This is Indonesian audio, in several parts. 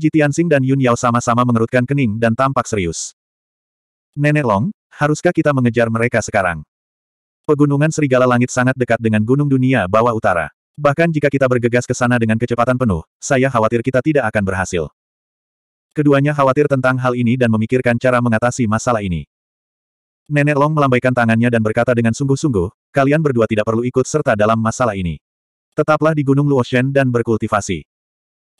Ji Tianxing dan Yun Yao sama-sama mengerutkan kening dan tampak serius. Nenek Long, haruskah kita mengejar mereka sekarang? Pegunungan Serigala Langit sangat dekat dengan Gunung Dunia Bawah Utara. Bahkan jika kita bergegas ke sana dengan kecepatan penuh, saya khawatir kita tidak akan berhasil. Keduanya khawatir tentang hal ini dan memikirkan cara mengatasi masalah ini. Nenek Long melambaikan tangannya dan berkata dengan sungguh-sungguh, kalian berdua tidak perlu ikut serta dalam masalah ini. Tetaplah di Gunung Luoshen dan berkultivasi.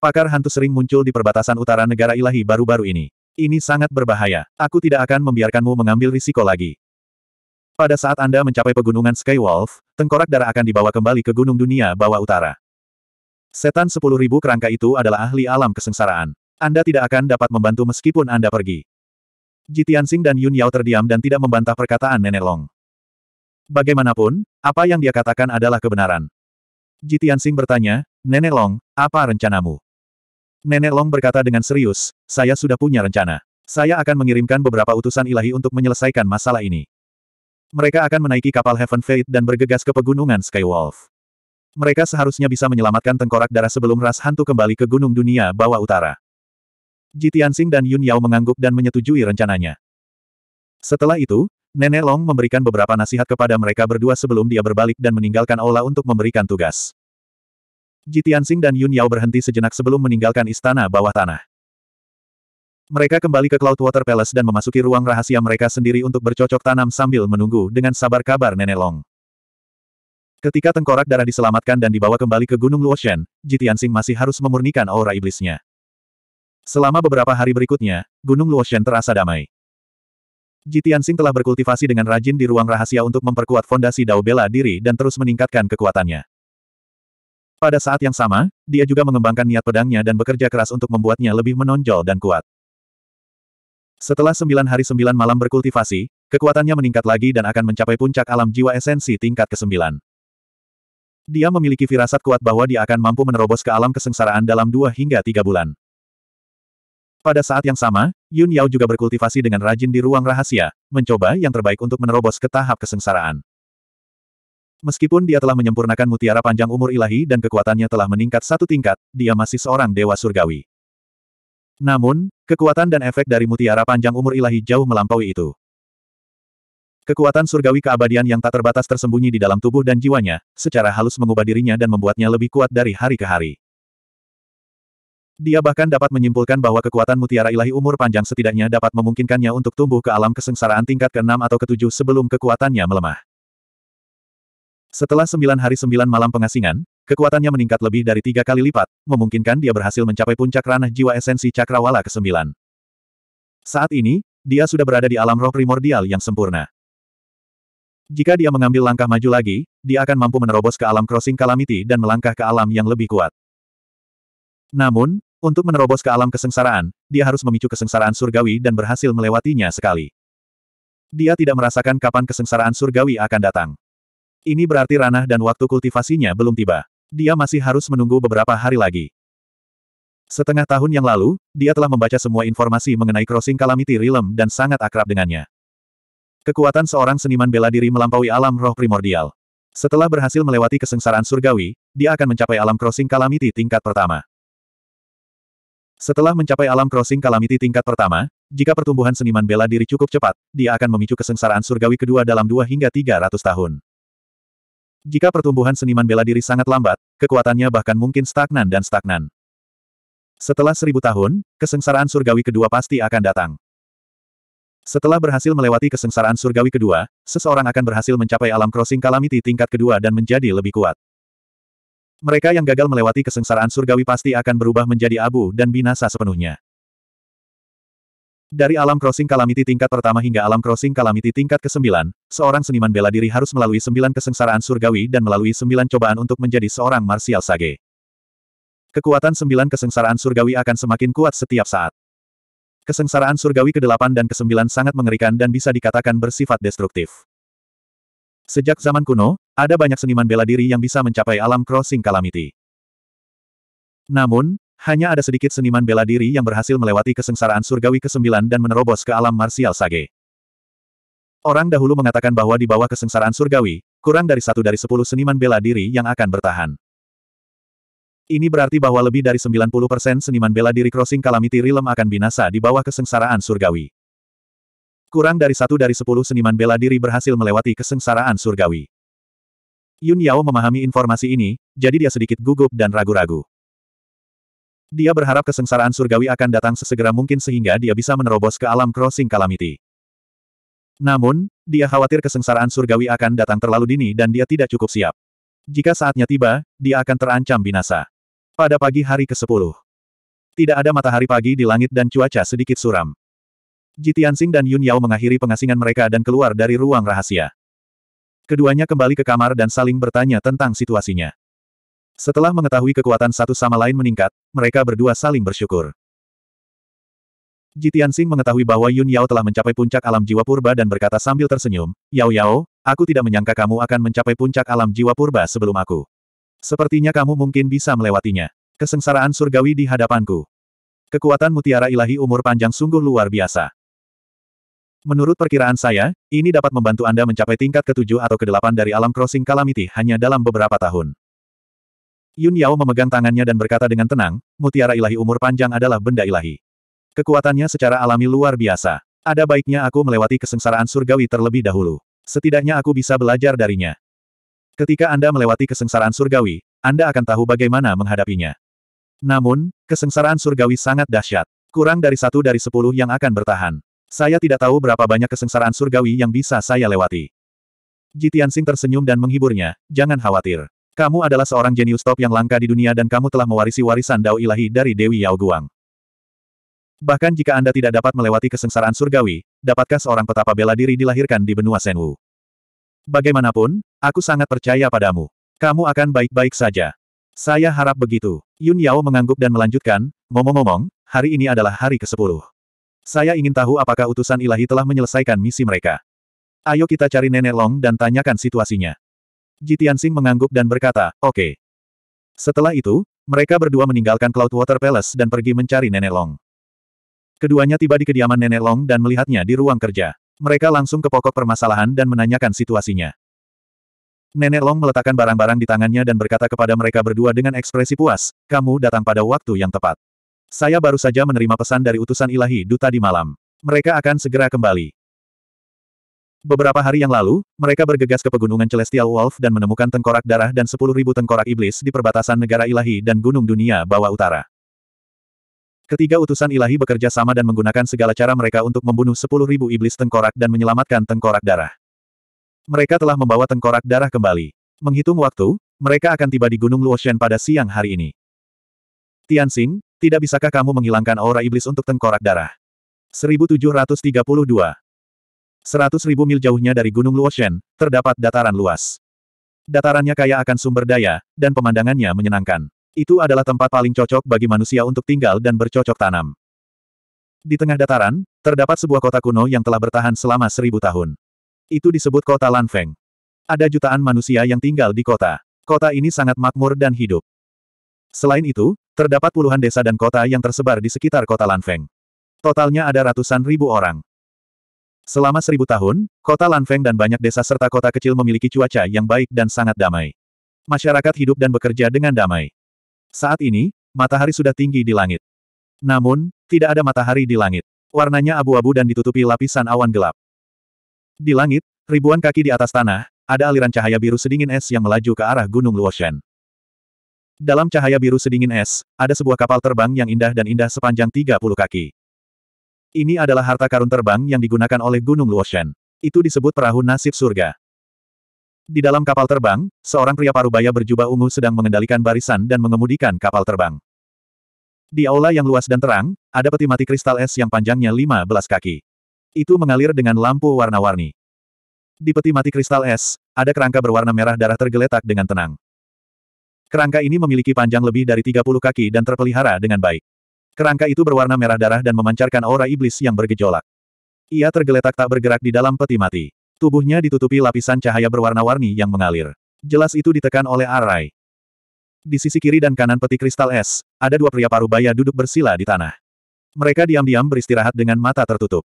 Pakar hantu sering muncul di perbatasan utara negara ilahi baru-baru ini. Ini sangat berbahaya. Aku tidak akan membiarkanmu mengambil risiko lagi. Pada saat Anda mencapai pegunungan Skywolf, tengkorak darah akan dibawa kembali ke gunung dunia bawah utara. Setan sepuluh ribu kerangka itu adalah ahli alam kesengsaraan. Anda tidak akan dapat membantu meskipun Anda pergi. Jitiansing dan Yun Yao terdiam dan tidak membantah perkataan Nenek Long. Bagaimanapun, apa yang dia katakan adalah kebenaran. Jitiansing bertanya, Nenek Long, apa rencanamu? Nenek Long berkata dengan serius, saya sudah punya rencana. Saya akan mengirimkan beberapa utusan ilahi untuk menyelesaikan masalah ini. Mereka akan menaiki kapal Heaven Fate dan bergegas ke pegunungan Sky Wolf. Mereka seharusnya bisa menyelamatkan tengkorak darah sebelum ras hantu kembali ke gunung dunia bawah utara. Ji dan Yun Yao mengangguk dan menyetujui rencananya. Setelah itu, Nenek Long memberikan beberapa nasihat kepada mereka berdua sebelum dia berbalik dan meninggalkan aula untuk memberikan tugas. Ji Tianxing dan Yun Yao berhenti sejenak sebelum meninggalkan istana bawah tanah. Mereka kembali ke Cloudwater Palace dan memasuki ruang rahasia mereka sendiri untuk bercocok tanam sambil menunggu dengan sabar kabar Nenek Long. Ketika tengkorak darah diselamatkan dan dibawa kembali ke Gunung Luoshen, Jitiansing masih harus memurnikan aura iblisnya. Selama beberapa hari berikutnya, Gunung Luoshen terasa damai. Jitiansing telah berkultivasi dengan rajin di ruang rahasia untuk memperkuat fondasi Dao Bela diri dan terus meningkatkan kekuatannya. Pada saat yang sama, dia juga mengembangkan niat pedangnya dan bekerja keras untuk membuatnya lebih menonjol dan kuat. Setelah sembilan hari sembilan malam berkultivasi, kekuatannya meningkat lagi dan akan mencapai puncak alam jiwa esensi tingkat ke-9. Dia memiliki firasat kuat bahwa dia akan mampu menerobos ke alam kesengsaraan dalam dua hingga tiga bulan. Pada saat yang sama, Yun Yao juga berkultivasi dengan rajin di ruang rahasia, mencoba yang terbaik untuk menerobos ke tahap kesengsaraan. Meskipun dia telah menyempurnakan mutiara panjang umur ilahi dan kekuatannya telah meningkat satu tingkat, dia masih seorang dewa surgawi. Namun, kekuatan dan efek dari mutiara panjang umur ilahi jauh melampaui itu. Kekuatan surgawi keabadian yang tak terbatas tersembunyi di dalam tubuh dan jiwanya, secara halus mengubah dirinya dan membuatnya lebih kuat dari hari ke hari. Dia bahkan dapat menyimpulkan bahwa kekuatan mutiara ilahi umur panjang setidaknya dapat memungkinkannya untuk tumbuh ke alam kesengsaraan tingkat ke-6 atau ke-7 sebelum kekuatannya melemah. Setelah sembilan hari sembilan malam pengasingan, kekuatannya meningkat lebih dari tiga kali lipat, memungkinkan dia berhasil mencapai puncak ranah jiwa esensi cakrawala ke-9. Saat ini, dia sudah berada di alam roh primordial yang sempurna. Jika dia mengambil langkah maju lagi, dia akan mampu menerobos ke alam crossing calamity dan melangkah ke alam yang lebih kuat. Namun, untuk menerobos ke alam kesengsaraan, dia harus memicu kesengsaraan surgawi dan berhasil melewatinya sekali. Dia tidak merasakan kapan kesengsaraan surgawi akan datang. Ini berarti ranah dan waktu kultivasinya belum tiba. Dia masih harus menunggu beberapa hari lagi. Setengah tahun yang lalu, dia telah membaca semua informasi mengenai Crossing Calamity Realm dan sangat akrab dengannya. Kekuatan seorang seniman bela diri melampaui alam roh primordial. Setelah berhasil melewati kesengsaraan surgawi, dia akan mencapai alam Crossing Calamity tingkat pertama. Setelah mencapai alam Crossing Calamity tingkat pertama, jika pertumbuhan seniman bela diri cukup cepat, dia akan memicu kesengsaraan surgawi kedua dalam dua hingga tiga ratus tahun. Jika pertumbuhan seniman bela diri sangat lambat, kekuatannya bahkan mungkin stagnan dan stagnan. Setelah seribu tahun, kesengsaraan surgawi kedua pasti akan datang. Setelah berhasil melewati kesengsaraan surgawi kedua, seseorang akan berhasil mencapai alam crossing kalamiti tingkat kedua dan menjadi lebih kuat. Mereka yang gagal melewati kesengsaraan surgawi pasti akan berubah menjadi abu dan binasa sepenuhnya. Dari alam crossing kalamiti tingkat pertama hingga alam crossing kalamiti tingkat ke-9, seorang seniman bela diri harus melalui sembilan kesengsaraan surgawi dan melalui sembilan cobaan untuk menjadi seorang martial sage. Kekuatan sembilan kesengsaraan surgawi akan semakin kuat setiap saat. Kesengsaraan surgawi ke-8 dan ke-9 sangat mengerikan dan bisa dikatakan bersifat destruktif. Sejak zaman kuno, ada banyak seniman bela diri yang bisa mencapai alam crossing kalamiti. Namun, hanya ada sedikit seniman bela diri yang berhasil melewati kesengsaraan surgawi ke-9 dan menerobos ke alam marsial sage. Orang dahulu mengatakan bahwa di bawah kesengsaraan surgawi, kurang dari satu dari sepuluh seniman bela diri yang akan bertahan. Ini berarti bahwa lebih dari 90% seniman bela diri crossing calamity rilem akan binasa di bawah kesengsaraan surgawi. Kurang dari satu dari sepuluh seniman bela diri berhasil melewati kesengsaraan surgawi. Yun Yao memahami informasi ini, jadi dia sedikit gugup dan ragu-ragu. Dia berharap kesengsaraan surgawi akan datang sesegera mungkin sehingga dia bisa menerobos ke alam crossing calamity. Namun, dia khawatir kesengsaraan surgawi akan datang terlalu dini dan dia tidak cukup siap. Jika saatnya tiba, dia akan terancam binasa. Pada pagi hari ke-10. Tidak ada matahari pagi di langit dan cuaca sedikit suram. Jitiansing dan Yun Yao mengakhiri pengasingan mereka dan keluar dari ruang rahasia. Keduanya kembali ke kamar dan saling bertanya tentang situasinya. Setelah mengetahui kekuatan satu sama lain meningkat, mereka berdua saling bersyukur. Jitian Sing mengetahui bahwa Yun Yao telah mencapai puncak alam jiwa purba dan berkata sambil tersenyum, Yao Yao, aku tidak menyangka kamu akan mencapai puncak alam jiwa purba sebelum aku. Sepertinya kamu mungkin bisa melewatinya. Kesengsaraan surgawi di hadapanku. Kekuatan mutiara ilahi umur panjang sungguh luar biasa. Menurut perkiraan saya, ini dapat membantu Anda mencapai tingkat ketujuh atau kedelapan dari alam crossing calamity hanya dalam beberapa tahun. Yun Yao memegang tangannya dan berkata dengan tenang, mutiara ilahi umur panjang adalah benda ilahi. Kekuatannya secara alami luar biasa. Ada baiknya aku melewati kesengsaraan surgawi terlebih dahulu. Setidaknya aku bisa belajar darinya. Ketika Anda melewati kesengsaraan surgawi, Anda akan tahu bagaimana menghadapinya. Namun, kesengsaraan surgawi sangat dahsyat. Kurang dari satu dari sepuluh yang akan bertahan. Saya tidak tahu berapa banyak kesengsaraan surgawi yang bisa saya lewati. Jitiansing tersenyum dan menghiburnya, jangan khawatir. Kamu adalah seorang jenius top yang langka di dunia dan kamu telah mewarisi warisan Dao Ilahi dari Dewi Yao Guang. Bahkan jika Anda tidak dapat melewati kesengsaraan surgawi, dapatkah seorang petapa bela diri dilahirkan di benua Senwu? Bagaimanapun, aku sangat percaya padamu. Kamu akan baik-baik saja. Saya harap begitu. Yun Yao mengangguk dan melanjutkan, ngomong-ngomong, hari ini adalah hari ke-10. Saya ingin tahu apakah utusan ilahi telah menyelesaikan misi mereka. Ayo kita cari Nenek Long dan tanyakan situasinya. Tianxing mengangguk dan berkata, oke. Okay. Setelah itu, mereka berdua meninggalkan Cloud Water Palace dan pergi mencari Nenek Long. Keduanya tiba di kediaman Nenek Long dan melihatnya di ruang kerja. Mereka langsung ke pokok permasalahan dan menanyakan situasinya. Nenek Long meletakkan barang-barang di tangannya dan berkata kepada mereka berdua dengan ekspresi puas, kamu datang pada waktu yang tepat. Saya baru saja menerima pesan dari utusan ilahi duta di malam. Mereka akan segera kembali. Beberapa hari yang lalu, mereka bergegas ke pegunungan Celestial Wolf dan menemukan tengkorak darah dan sepuluh ribu tengkorak iblis di perbatasan negara ilahi dan gunung dunia bawah utara. Ketiga utusan ilahi bekerja sama dan menggunakan segala cara mereka untuk membunuh sepuluh ribu iblis tengkorak dan menyelamatkan tengkorak darah. Mereka telah membawa tengkorak darah kembali. Menghitung waktu, mereka akan tiba di Gunung Luoshen pada siang hari ini. Tianxing, tidak bisakah kamu menghilangkan aura iblis untuk tengkorak darah? 1732 Seratus ribu mil jauhnya dari Gunung Luoshen, terdapat dataran luas. Datarannya kaya akan sumber daya, dan pemandangannya menyenangkan. Itu adalah tempat paling cocok bagi manusia untuk tinggal dan bercocok tanam. Di tengah dataran, terdapat sebuah kota kuno yang telah bertahan selama seribu tahun. Itu disebut kota Lanfeng. Ada jutaan manusia yang tinggal di kota. Kota ini sangat makmur dan hidup. Selain itu, terdapat puluhan desa dan kota yang tersebar di sekitar kota Lanfeng. Totalnya ada ratusan ribu orang. Selama seribu tahun, kota Lanfeng dan banyak desa serta kota kecil memiliki cuaca yang baik dan sangat damai. Masyarakat hidup dan bekerja dengan damai. Saat ini, matahari sudah tinggi di langit. Namun, tidak ada matahari di langit. Warnanya abu-abu dan ditutupi lapisan awan gelap. Di langit, ribuan kaki di atas tanah, ada aliran cahaya biru sedingin es yang melaju ke arah Gunung Luoshan. Dalam cahaya biru sedingin es, ada sebuah kapal terbang yang indah dan indah sepanjang 30 kaki. Ini adalah harta karun terbang yang digunakan oleh Gunung Luoshen. Itu disebut perahu nasib surga. Di dalam kapal terbang, seorang pria parubaya berjubah ungu sedang mengendalikan barisan dan mengemudikan kapal terbang. Di aula yang luas dan terang, ada peti mati kristal es yang panjangnya 15 kaki. Itu mengalir dengan lampu warna-warni. Di peti mati kristal es, ada kerangka berwarna merah darah tergeletak dengan tenang. Kerangka ini memiliki panjang lebih dari 30 kaki dan terpelihara dengan baik. Kerangka itu berwarna merah darah dan memancarkan aura iblis yang bergejolak. Ia tergeletak tak bergerak di dalam peti mati. Tubuhnya ditutupi lapisan cahaya berwarna-warni yang mengalir. Jelas itu ditekan oleh Arai. Di sisi kiri dan kanan peti kristal es, ada dua pria parubaya duduk bersila di tanah. Mereka diam-diam beristirahat dengan mata tertutup.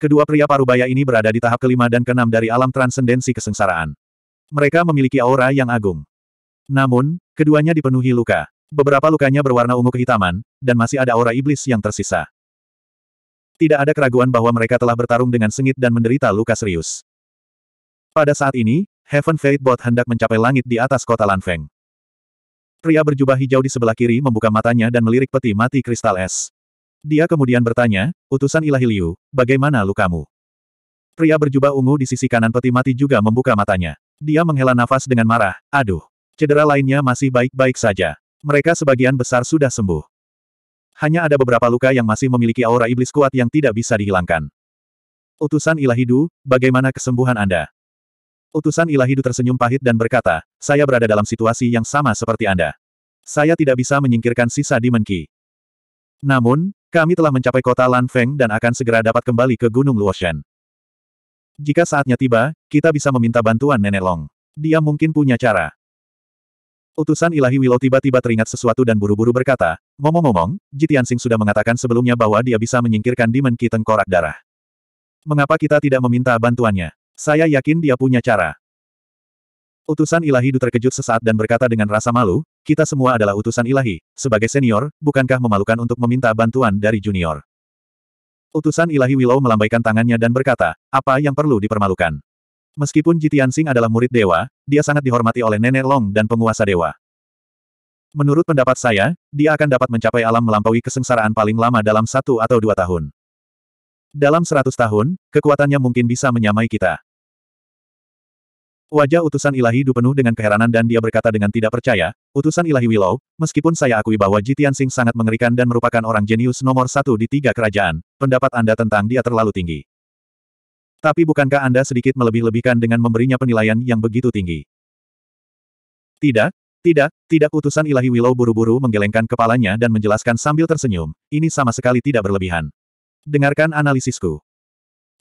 Kedua pria parubaya ini berada di tahap kelima dan keenam dari alam transendensi kesengsaraan. Mereka memiliki aura yang agung. Namun, keduanya dipenuhi luka. Beberapa lukanya berwarna ungu kehitaman, dan masih ada aura iblis yang tersisa. Tidak ada keraguan bahwa mereka telah bertarung dengan sengit dan menderita luka serius. Pada saat ini, Heaven Fate Bot hendak mencapai langit di atas kota Lanfeng. Pria berjubah hijau di sebelah kiri membuka matanya dan melirik peti mati kristal es. Dia kemudian bertanya, utusan ilahi Liu, bagaimana lukamu? Pria berjubah ungu di sisi kanan peti mati juga membuka matanya. Dia menghela nafas dengan marah, aduh, cedera lainnya masih baik-baik saja. Mereka sebagian besar sudah sembuh. Hanya ada beberapa luka yang masih memiliki aura iblis kuat yang tidak bisa dihilangkan. Utusan Ilahidu, bagaimana kesembuhan Anda? Utusan Ilahidu tersenyum pahit dan berkata, saya berada dalam situasi yang sama seperti Anda. Saya tidak bisa menyingkirkan sisa Demon Ki. Namun, kami telah mencapai kota Lanfeng dan akan segera dapat kembali ke Gunung Luoshan. Jika saatnya tiba, kita bisa meminta bantuan Nenek Long. Dia mungkin punya cara. Utusan ilahi Willow tiba-tiba teringat sesuatu dan buru-buru berkata, ngomong-ngomong, Jitiansing sudah mengatakan sebelumnya bahwa dia bisa menyingkirkan Demon Ki tengkorak darah. Mengapa kita tidak meminta bantuannya? Saya yakin dia punya cara. Utusan ilahi Du terkejut sesaat dan berkata dengan rasa malu, kita semua adalah utusan ilahi, sebagai senior, bukankah memalukan untuk meminta bantuan dari junior? Utusan ilahi Willow melambaikan tangannya dan berkata, apa yang perlu dipermalukan? Meskipun Sing adalah murid dewa, dia sangat dihormati oleh Nenek Long dan penguasa dewa. Menurut pendapat saya, dia akan dapat mencapai alam melampaui kesengsaraan paling lama dalam satu atau dua tahun. Dalam seratus tahun, kekuatannya mungkin bisa menyamai kita. Wajah utusan ilahi Du penuh dengan keheranan dan dia berkata dengan tidak percaya, utusan ilahi Willow, meskipun saya akui bahwa Jitian Sing sangat mengerikan dan merupakan orang jenius nomor satu di tiga kerajaan, pendapat Anda tentang dia terlalu tinggi. Tapi bukankah Anda sedikit melebih-lebihkan dengan memberinya penilaian yang begitu tinggi? Tidak, tidak, tidak utusan ilahi Willow buru-buru menggelengkan kepalanya dan menjelaskan sambil tersenyum, ini sama sekali tidak berlebihan. Dengarkan analisisku.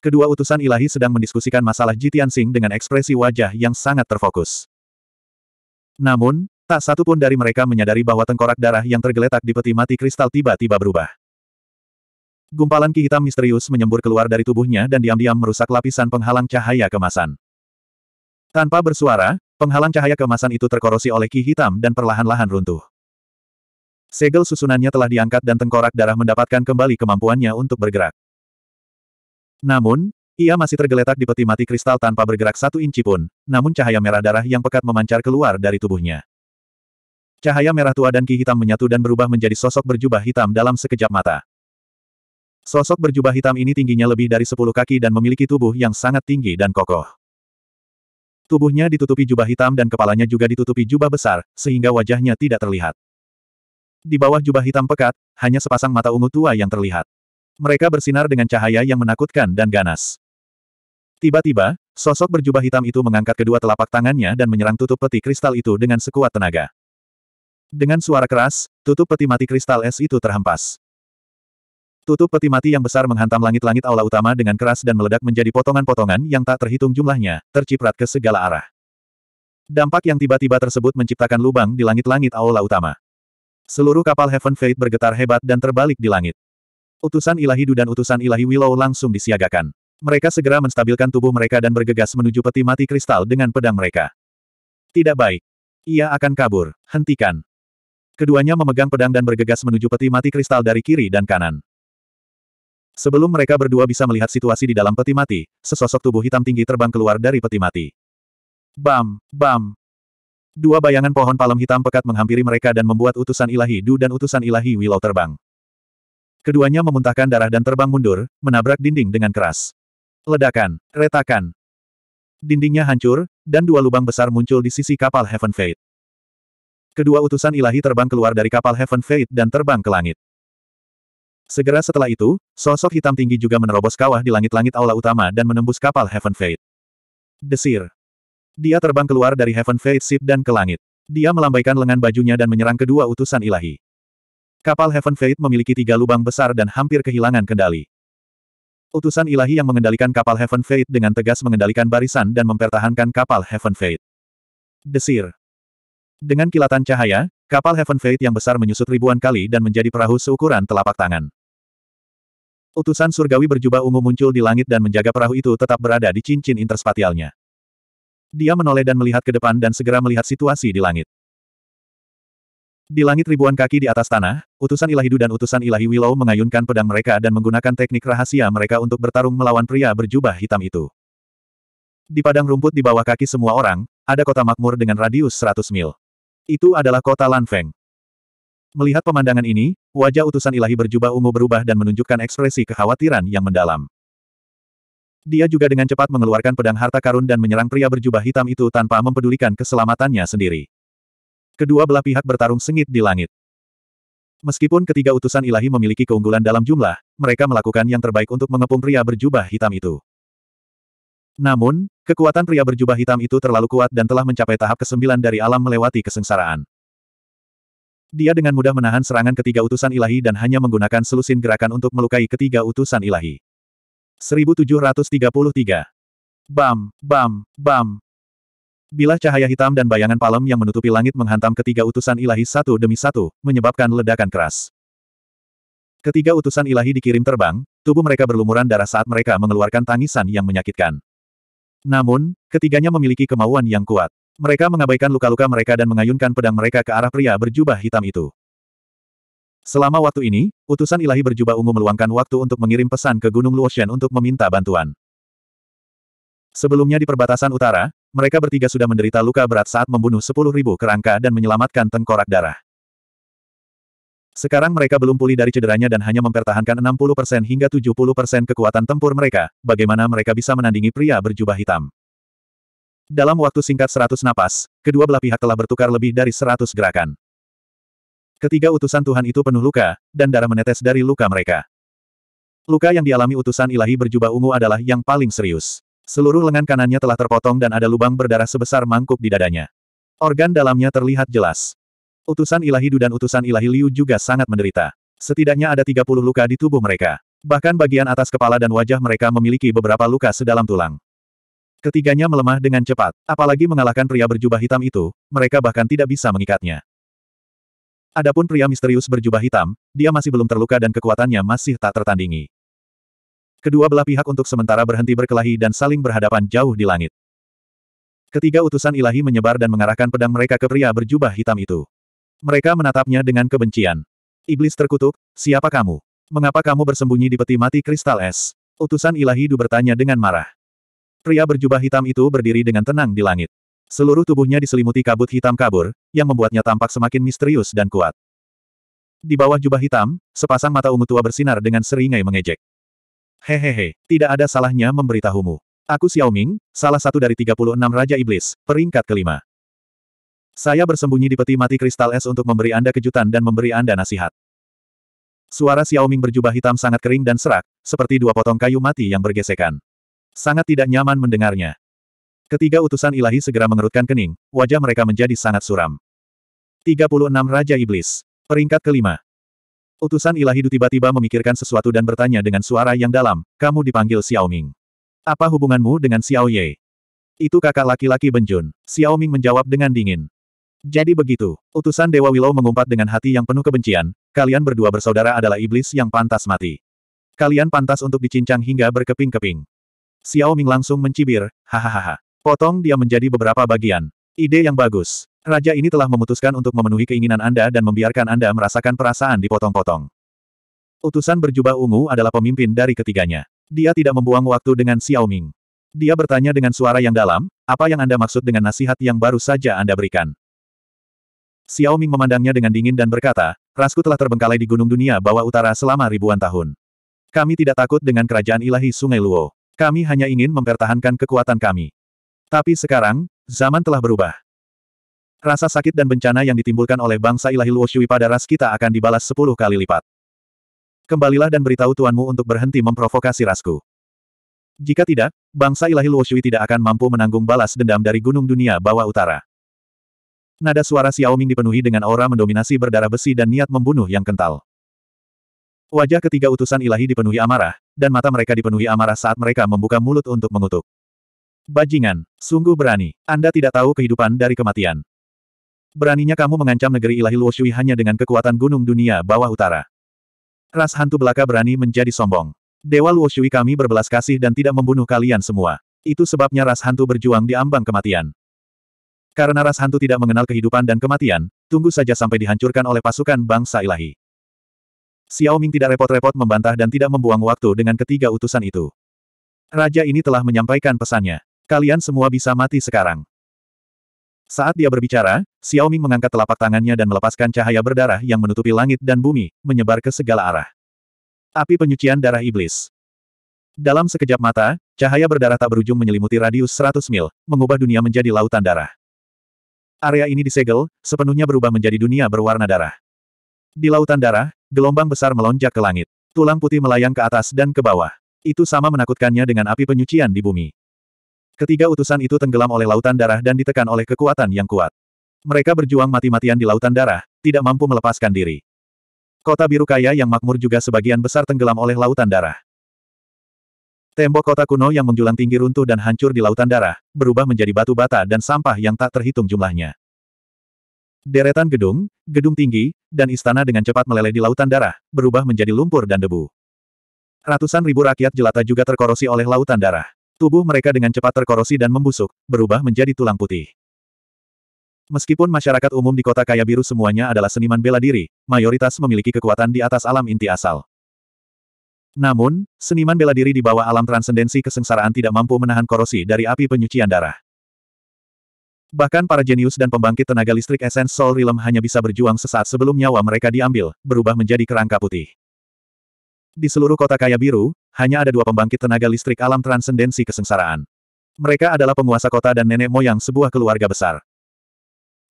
Kedua utusan ilahi sedang mendiskusikan masalah Jitian Sing dengan ekspresi wajah yang sangat terfokus. Namun, tak satu pun dari mereka menyadari bahwa tengkorak darah yang tergeletak di peti mati kristal tiba-tiba berubah. Gumpalan ki hitam misterius menyembur keluar dari tubuhnya dan diam-diam merusak lapisan penghalang cahaya kemasan. Tanpa bersuara, penghalang cahaya kemasan itu terkorosi oleh ki hitam dan perlahan-lahan runtuh. Segel susunannya telah diangkat dan tengkorak darah mendapatkan kembali kemampuannya untuk bergerak. Namun, ia masih tergeletak di peti mati kristal tanpa bergerak satu inci pun, namun cahaya merah darah yang pekat memancar keluar dari tubuhnya. Cahaya merah tua dan ki hitam menyatu dan berubah menjadi sosok berjubah hitam dalam sekejap mata. Sosok berjubah hitam ini tingginya lebih dari sepuluh kaki dan memiliki tubuh yang sangat tinggi dan kokoh. Tubuhnya ditutupi jubah hitam dan kepalanya juga ditutupi jubah besar, sehingga wajahnya tidak terlihat. Di bawah jubah hitam pekat, hanya sepasang mata ungu tua yang terlihat. Mereka bersinar dengan cahaya yang menakutkan dan ganas. Tiba-tiba, sosok berjubah hitam itu mengangkat kedua telapak tangannya dan menyerang tutup peti kristal itu dengan sekuat tenaga. Dengan suara keras, tutup peti mati kristal es itu terhempas. Tutup peti mati yang besar menghantam langit-langit aula utama dengan keras dan meledak menjadi potongan-potongan yang tak terhitung jumlahnya, terciprat ke segala arah. Dampak yang tiba-tiba tersebut menciptakan lubang di langit-langit aula utama. Seluruh kapal Heaven Fate bergetar hebat dan terbalik di langit. Utusan ilahi Du dan utusan ilahi Willow langsung disiagakan. Mereka segera menstabilkan tubuh mereka dan bergegas menuju peti mati kristal dengan pedang mereka. Tidak baik. Ia akan kabur. Hentikan. Keduanya memegang pedang dan bergegas menuju peti mati kristal dari kiri dan kanan. Sebelum mereka berdua bisa melihat situasi di dalam peti mati, sesosok tubuh hitam tinggi terbang keluar dari peti mati. Bam! Bam! Dua bayangan pohon palem hitam pekat menghampiri mereka dan membuat utusan ilahi Du dan utusan ilahi Willow terbang. Keduanya memuntahkan darah dan terbang mundur, menabrak dinding dengan keras. Ledakan, retakan. Dindingnya hancur, dan dua lubang besar muncul di sisi kapal Heaven Fate. Kedua utusan ilahi terbang keluar dari kapal Heaven Fate dan terbang ke langit. Segera setelah itu, sosok hitam tinggi juga menerobos kawah di langit-langit aula utama dan menembus kapal Heaven Fate. Desir. Dia terbang keluar dari Heaven Fate Ship dan ke langit. Dia melambaikan lengan bajunya dan menyerang kedua utusan ilahi. Kapal Heaven Fate memiliki tiga lubang besar dan hampir kehilangan kendali. Utusan ilahi yang mengendalikan kapal Heaven Fate dengan tegas mengendalikan barisan dan mempertahankan kapal Heaven Fate. Desir. Dengan kilatan cahaya, kapal Heaven Fate yang besar menyusut ribuan kali dan menjadi perahu seukuran telapak tangan. Utusan surgawi berjubah ungu muncul di langit dan menjaga perahu itu tetap berada di cincin interspatialnya. Dia menoleh dan melihat ke depan dan segera melihat situasi di langit. Di langit ribuan kaki di atas tanah, utusan ilahi Du dan utusan Ilahi Willow mengayunkan pedang mereka dan menggunakan teknik rahasia mereka untuk bertarung melawan pria berjubah hitam itu. Di padang rumput di bawah kaki semua orang, ada kota makmur dengan radius 100 mil. Itu adalah kota Lanfeng. Melihat pemandangan ini, wajah utusan ilahi berjubah ungu berubah dan menunjukkan ekspresi kekhawatiran yang mendalam. Dia juga dengan cepat mengeluarkan pedang harta karun dan menyerang pria berjubah hitam itu tanpa mempedulikan keselamatannya sendiri. Kedua belah pihak bertarung sengit di langit. Meskipun ketiga utusan ilahi memiliki keunggulan dalam jumlah, mereka melakukan yang terbaik untuk mengepung pria berjubah hitam itu. Namun, kekuatan pria berjubah hitam itu terlalu kuat dan telah mencapai tahap ke-9 dari alam melewati kesengsaraan. Dia dengan mudah menahan serangan ketiga utusan ilahi dan hanya menggunakan selusin gerakan untuk melukai ketiga utusan ilahi. 1733 Bam, bam, bam. Bila cahaya hitam dan bayangan palem yang menutupi langit menghantam ketiga utusan ilahi satu demi satu, menyebabkan ledakan keras. Ketiga utusan ilahi dikirim terbang, tubuh mereka berlumuran darah saat mereka mengeluarkan tangisan yang menyakitkan. Namun, ketiganya memiliki kemauan yang kuat. Mereka mengabaikan luka-luka mereka dan mengayunkan pedang mereka ke arah pria berjubah hitam itu. Selama waktu ini, utusan ilahi berjubah ungu meluangkan waktu untuk mengirim pesan ke Gunung Luoshen untuk meminta bantuan. Sebelumnya di perbatasan utara, mereka bertiga sudah menderita luka berat saat membunuh sepuluh ribu kerangka dan menyelamatkan tengkorak darah. Sekarang mereka belum pulih dari cederanya dan hanya mempertahankan 60% hingga 70% kekuatan tempur mereka, bagaimana mereka bisa menandingi pria berjubah hitam. Dalam waktu singkat seratus napas, kedua belah pihak telah bertukar lebih dari seratus gerakan. Ketiga utusan Tuhan itu penuh luka, dan darah menetes dari luka mereka. Luka yang dialami utusan ilahi berjubah ungu adalah yang paling serius. Seluruh lengan kanannya telah terpotong dan ada lubang berdarah sebesar mangkuk di dadanya. Organ dalamnya terlihat jelas. Utusan ilahi Du dan utusan ilahi Liu juga sangat menderita. Setidaknya ada 30 luka di tubuh mereka. Bahkan bagian atas kepala dan wajah mereka memiliki beberapa luka sedalam tulang. Ketiganya melemah dengan cepat, apalagi mengalahkan pria berjubah hitam itu, mereka bahkan tidak bisa mengikatnya. Adapun pria misterius berjubah hitam, dia masih belum terluka dan kekuatannya masih tak tertandingi. Kedua belah pihak untuk sementara berhenti berkelahi dan saling berhadapan jauh di langit. Ketiga utusan ilahi menyebar dan mengarahkan pedang mereka ke pria berjubah hitam itu. Mereka menatapnya dengan kebencian. Iblis terkutuk, siapa kamu? Mengapa kamu bersembunyi di peti mati kristal es? Utusan ilahi Du bertanya dengan marah. Pria berjubah hitam itu berdiri dengan tenang di langit. Seluruh tubuhnya diselimuti kabut hitam kabur, yang membuatnya tampak semakin misterius dan kuat. Di bawah jubah hitam, sepasang mata ungu tua bersinar dengan seringai mengejek. Hehehe, tidak ada salahnya memberitahumu. Aku Xiao Ming, salah satu dari 36 Raja Iblis, peringkat kelima. Saya bersembunyi di peti mati kristal es untuk memberi Anda kejutan dan memberi Anda nasihat. Suara Xiao Ming berjubah hitam sangat kering dan serak, seperti dua potong kayu mati yang bergesekan sangat tidak nyaman mendengarnya. Ketiga utusan ilahi segera mengerutkan kening, wajah mereka menjadi sangat suram. 36 Raja Iblis. Peringkat kelima. Utusan ilahi Du tiba-tiba memikirkan sesuatu dan bertanya dengan suara yang dalam, kamu dipanggil Xiaoming. Apa hubunganmu dengan Xiao Ye? Itu kakak laki-laki Benjun. Xiaoming menjawab dengan dingin. Jadi begitu, utusan Dewa Willow mengumpat dengan hati yang penuh kebencian, kalian berdua bersaudara adalah iblis yang pantas mati. Kalian pantas untuk dicincang hingga berkeping-keping. Xiao Ming langsung mencibir, hahaha. Potong dia menjadi beberapa bagian. Ide yang bagus. Raja ini telah memutuskan untuk memenuhi keinginan Anda dan membiarkan Anda merasakan perasaan dipotong-potong. Utusan berjubah ungu adalah pemimpin dari ketiganya. Dia tidak membuang waktu dengan Xiao Ming. Dia bertanya dengan suara yang dalam, apa yang Anda maksud dengan nasihat yang baru saja Anda berikan? Xiao Ming memandangnya dengan dingin dan berkata, rasku telah terbengkalai di gunung dunia bawah utara selama ribuan tahun. Kami tidak takut dengan kerajaan ilahi Sungai Luo. Kami hanya ingin mempertahankan kekuatan kami. Tapi sekarang, zaman telah berubah. Rasa sakit dan bencana yang ditimbulkan oleh bangsa ilahi Luoshui pada ras kita akan dibalas sepuluh kali lipat. Kembalilah dan beritahu tuanmu untuk berhenti memprovokasi rasku. Jika tidak, bangsa ilahi Luoshui tidak akan mampu menanggung balas dendam dari Gunung Dunia Bawah Utara. Nada suara Xiaoming dipenuhi dengan aura mendominasi berdarah besi dan niat membunuh yang kental. Wajah ketiga utusan ilahi dipenuhi amarah, dan mata mereka dipenuhi amarah saat mereka membuka mulut untuk mengutuk. Bajingan, sungguh berani. Anda tidak tahu kehidupan dari kematian. Beraninya kamu mengancam negeri ilahi Luoshui hanya dengan kekuatan gunung dunia bawah utara. Ras hantu belaka berani menjadi sombong. Dewa Luoshui kami berbelas kasih dan tidak membunuh kalian semua. Itu sebabnya ras hantu berjuang di ambang kematian. Karena ras hantu tidak mengenal kehidupan dan kematian, tunggu saja sampai dihancurkan oleh pasukan bangsa ilahi. Xiao Ming tidak repot-repot membantah dan tidak membuang waktu dengan ketiga utusan itu. Raja ini telah menyampaikan pesannya. Kalian semua bisa mati sekarang. Saat dia berbicara, Xiao Ming mengangkat telapak tangannya dan melepaskan cahaya berdarah yang menutupi langit dan bumi, menyebar ke segala arah. Api penyucian darah iblis. Dalam sekejap mata, cahaya berdarah tak berujung menyelimuti radius 100 mil, mengubah dunia menjadi lautan darah. Area ini disegel, sepenuhnya berubah menjadi dunia berwarna darah. Di lautan darah, Gelombang besar melonjak ke langit. Tulang putih melayang ke atas dan ke bawah. Itu sama menakutkannya dengan api penyucian di bumi. Ketiga utusan itu tenggelam oleh lautan darah dan ditekan oleh kekuatan yang kuat. Mereka berjuang mati-matian di lautan darah, tidak mampu melepaskan diri. Kota biru kaya yang makmur juga sebagian besar tenggelam oleh lautan darah. Tembok kota kuno yang menjulang tinggi runtuh dan hancur di lautan darah, berubah menjadi batu bata dan sampah yang tak terhitung jumlahnya. Deretan gedung, gedung tinggi, dan istana dengan cepat meleleh di lautan darah, berubah menjadi lumpur dan debu. Ratusan ribu rakyat jelata juga terkorosi oleh lautan darah. Tubuh mereka dengan cepat terkorosi dan membusuk, berubah menjadi tulang putih. Meskipun masyarakat umum di kota kaya biru semuanya adalah seniman bela diri, mayoritas memiliki kekuatan di atas alam inti asal. Namun, seniman bela diri di bawah alam transendensi kesengsaraan tidak mampu menahan korosi dari api penyucian darah. Bahkan para jenius dan pembangkit tenaga listrik Essence Soul Realm hanya bisa berjuang sesaat sebelum nyawa mereka diambil, berubah menjadi kerangka putih. Di seluruh kota kaya biru, hanya ada dua pembangkit tenaga listrik alam transendensi kesengsaraan. Mereka adalah penguasa kota dan nenek moyang sebuah keluarga besar.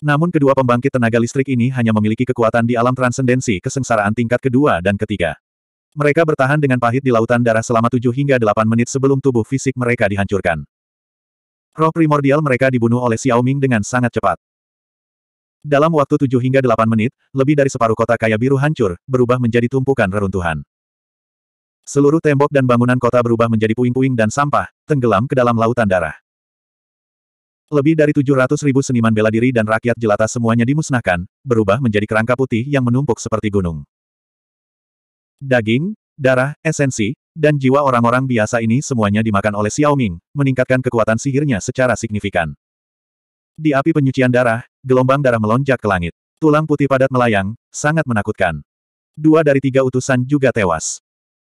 Namun kedua pembangkit tenaga listrik ini hanya memiliki kekuatan di alam transendensi kesengsaraan tingkat kedua dan ketiga. Mereka bertahan dengan pahit di lautan darah selama tujuh hingga delapan menit sebelum tubuh fisik mereka dihancurkan. Roh primordial mereka dibunuh oleh Xiaoming dengan sangat cepat. Dalam waktu 7 hingga 8 menit, lebih dari separuh kota kaya biru hancur, berubah menjadi tumpukan reruntuhan. Seluruh tembok dan bangunan kota berubah menjadi puing-puing dan sampah, tenggelam ke dalam lautan darah. Lebih dari 700 ribu seniman bela diri dan rakyat jelata semuanya dimusnahkan, berubah menjadi kerangka putih yang menumpuk seperti gunung. Daging, darah, esensi, dan jiwa orang-orang biasa ini semuanya dimakan oleh Xiao Ming, meningkatkan kekuatan sihirnya secara signifikan. Di api penyucian darah, gelombang darah melonjak ke langit. Tulang putih padat melayang, sangat menakutkan. Dua dari tiga utusan juga tewas.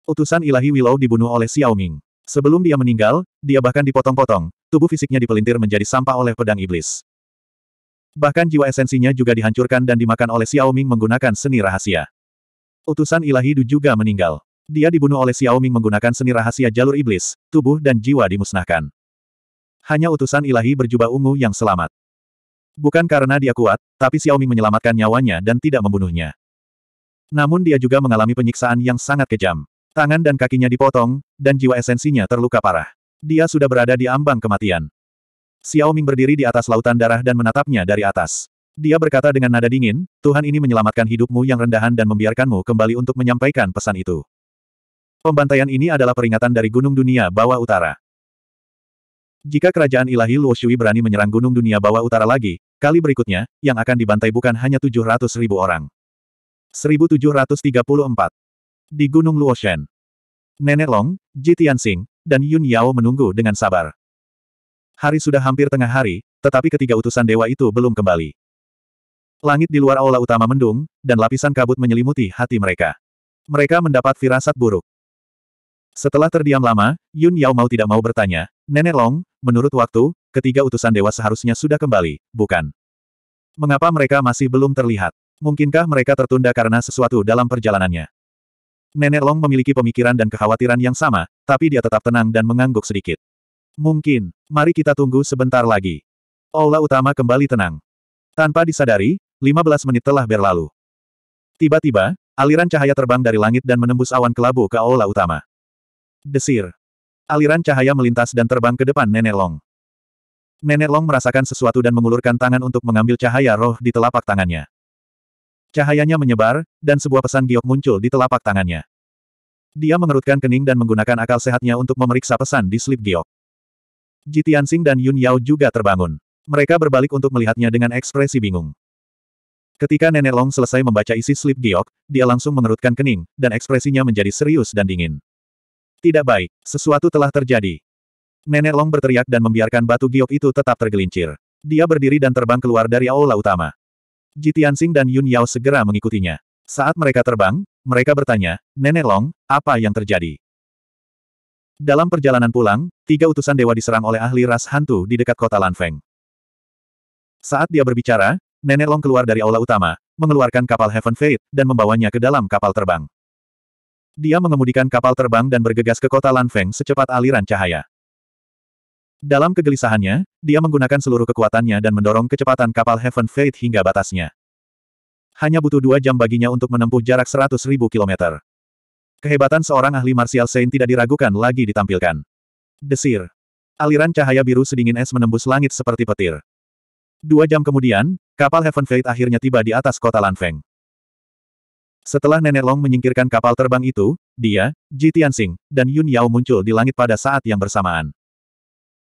Utusan ilahi Willow dibunuh oleh Xiao Ming. Sebelum dia meninggal, dia bahkan dipotong-potong, tubuh fisiknya dipelintir menjadi sampah oleh pedang iblis. Bahkan jiwa esensinya juga dihancurkan dan dimakan oleh Xiao Ming menggunakan seni rahasia. Utusan ilahi Du juga meninggal. Dia dibunuh oleh Xiao Ming menggunakan seni rahasia jalur iblis, tubuh dan jiwa dimusnahkan. Hanya utusan ilahi berjubah ungu yang selamat. Bukan karena dia kuat, tapi Xiao Ming menyelamatkan nyawanya dan tidak membunuhnya. Namun dia juga mengalami penyiksaan yang sangat kejam. Tangan dan kakinya dipotong, dan jiwa esensinya terluka parah. Dia sudah berada di ambang kematian. Xiao Ming berdiri di atas lautan darah dan menatapnya dari atas. Dia berkata dengan nada dingin, Tuhan ini menyelamatkan hidupmu yang rendahan dan membiarkanmu kembali untuk menyampaikan pesan itu. Pembantaian ini adalah peringatan dari Gunung Dunia Bawah Utara. Jika kerajaan ilahi Luoshui berani menyerang Gunung Dunia Bawah Utara lagi, kali berikutnya, yang akan dibantai bukan hanya 700 ribu orang. 1734. Di Gunung Luoshen. Nenek Long, Ji Tianxing, dan Yun Yao menunggu dengan sabar. Hari sudah hampir tengah hari, tetapi ketiga utusan dewa itu belum kembali. Langit di luar aula utama mendung, dan lapisan kabut menyelimuti hati mereka. Mereka mendapat firasat buruk. Setelah terdiam lama, Yun Yao mau tidak mau bertanya, Nenek Long, menurut waktu, ketiga utusan dewa seharusnya sudah kembali, bukan? Mengapa mereka masih belum terlihat? Mungkinkah mereka tertunda karena sesuatu dalam perjalanannya? Nenek Long memiliki pemikiran dan kekhawatiran yang sama, tapi dia tetap tenang dan mengangguk sedikit. Mungkin, mari kita tunggu sebentar lagi. Aula utama kembali tenang. Tanpa disadari, 15 menit telah berlalu. Tiba-tiba, aliran cahaya terbang dari langit dan menembus awan kelabu ke aula utama. Desir. Aliran cahaya melintas dan terbang ke depan Nenek Long. Nenek Long merasakan sesuatu dan mengulurkan tangan untuk mengambil cahaya roh di telapak tangannya. Cahayanya menyebar, dan sebuah pesan giok muncul di telapak tangannya. Dia mengerutkan kening dan menggunakan akal sehatnya untuk memeriksa pesan di slip giok. Jitiansing dan Yun Yao juga terbangun. Mereka berbalik untuk melihatnya dengan ekspresi bingung. Ketika Nenek Long selesai membaca isi slip giok, dia langsung mengerutkan kening, dan ekspresinya menjadi serius dan dingin. Tidak baik, sesuatu telah terjadi. Nenek Long berteriak dan membiarkan batu giok itu tetap tergelincir. Dia berdiri dan terbang keluar dari aula utama. Ji Tianxing dan Yun Yao segera mengikutinya. Saat mereka terbang, mereka bertanya, Nenek Long, apa yang terjadi? Dalam perjalanan pulang, tiga utusan dewa diserang oleh ahli ras hantu di dekat kota Lanfeng. Saat dia berbicara, Nenek Long keluar dari aula utama, mengeluarkan kapal Heaven Fate, dan membawanya ke dalam kapal terbang. Dia mengemudikan kapal terbang dan bergegas ke kota Lanfeng secepat aliran cahaya. Dalam kegelisahannya, dia menggunakan seluruh kekuatannya dan mendorong kecepatan kapal Heaven Fate hingga batasnya. Hanya butuh dua jam baginya untuk menempuh jarak seratus ribu kilometer. Kehebatan seorang ahli martial Saint tidak diragukan lagi ditampilkan. Desir. Aliran cahaya biru sedingin es menembus langit seperti petir. Dua jam kemudian, kapal Heaven Fate akhirnya tiba di atas kota Lanfeng. Setelah Nenek Long menyingkirkan kapal terbang itu, dia, Ji Tianxing, dan Yun Yao muncul di langit pada saat yang bersamaan.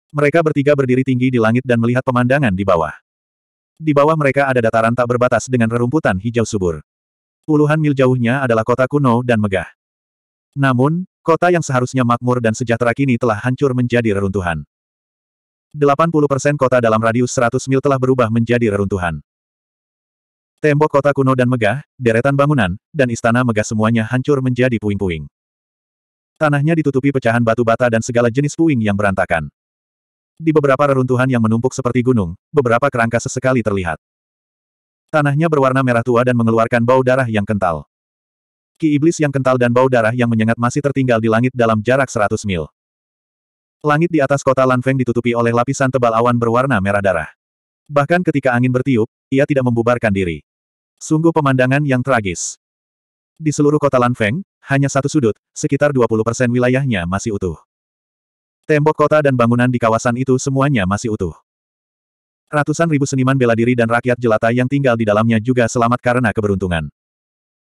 Mereka bertiga berdiri tinggi di langit dan melihat pemandangan di bawah. Di bawah mereka ada dataran tak berbatas dengan rerumputan hijau subur. Puluhan mil jauhnya adalah kota kuno dan megah. Namun, kota yang seharusnya makmur dan sejahtera kini telah hancur menjadi reruntuhan. 80% kota dalam radius 100 mil telah berubah menjadi reruntuhan. Tembok kota kuno dan megah, deretan bangunan, dan istana megah semuanya hancur menjadi puing-puing. Tanahnya ditutupi pecahan batu bata dan segala jenis puing yang berantakan. Di beberapa reruntuhan yang menumpuk seperti gunung, beberapa kerangka sesekali terlihat. Tanahnya berwarna merah tua dan mengeluarkan bau darah yang kental. Ki iblis yang kental dan bau darah yang menyengat masih tertinggal di langit dalam jarak 100 mil. Langit di atas kota Lanfeng ditutupi oleh lapisan tebal awan berwarna merah darah. Bahkan ketika angin bertiup, ia tidak membubarkan diri. Sungguh pemandangan yang tragis. Di seluruh kota Lanfeng, hanya satu sudut, sekitar 20% wilayahnya masih utuh. Tembok kota dan bangunan di kawasan itu semuanya masih utuh. Ratusan ribu seniman bela diri dan rakyat jelata yang tinggal di dalamnya juga selamat karena keberuntungan.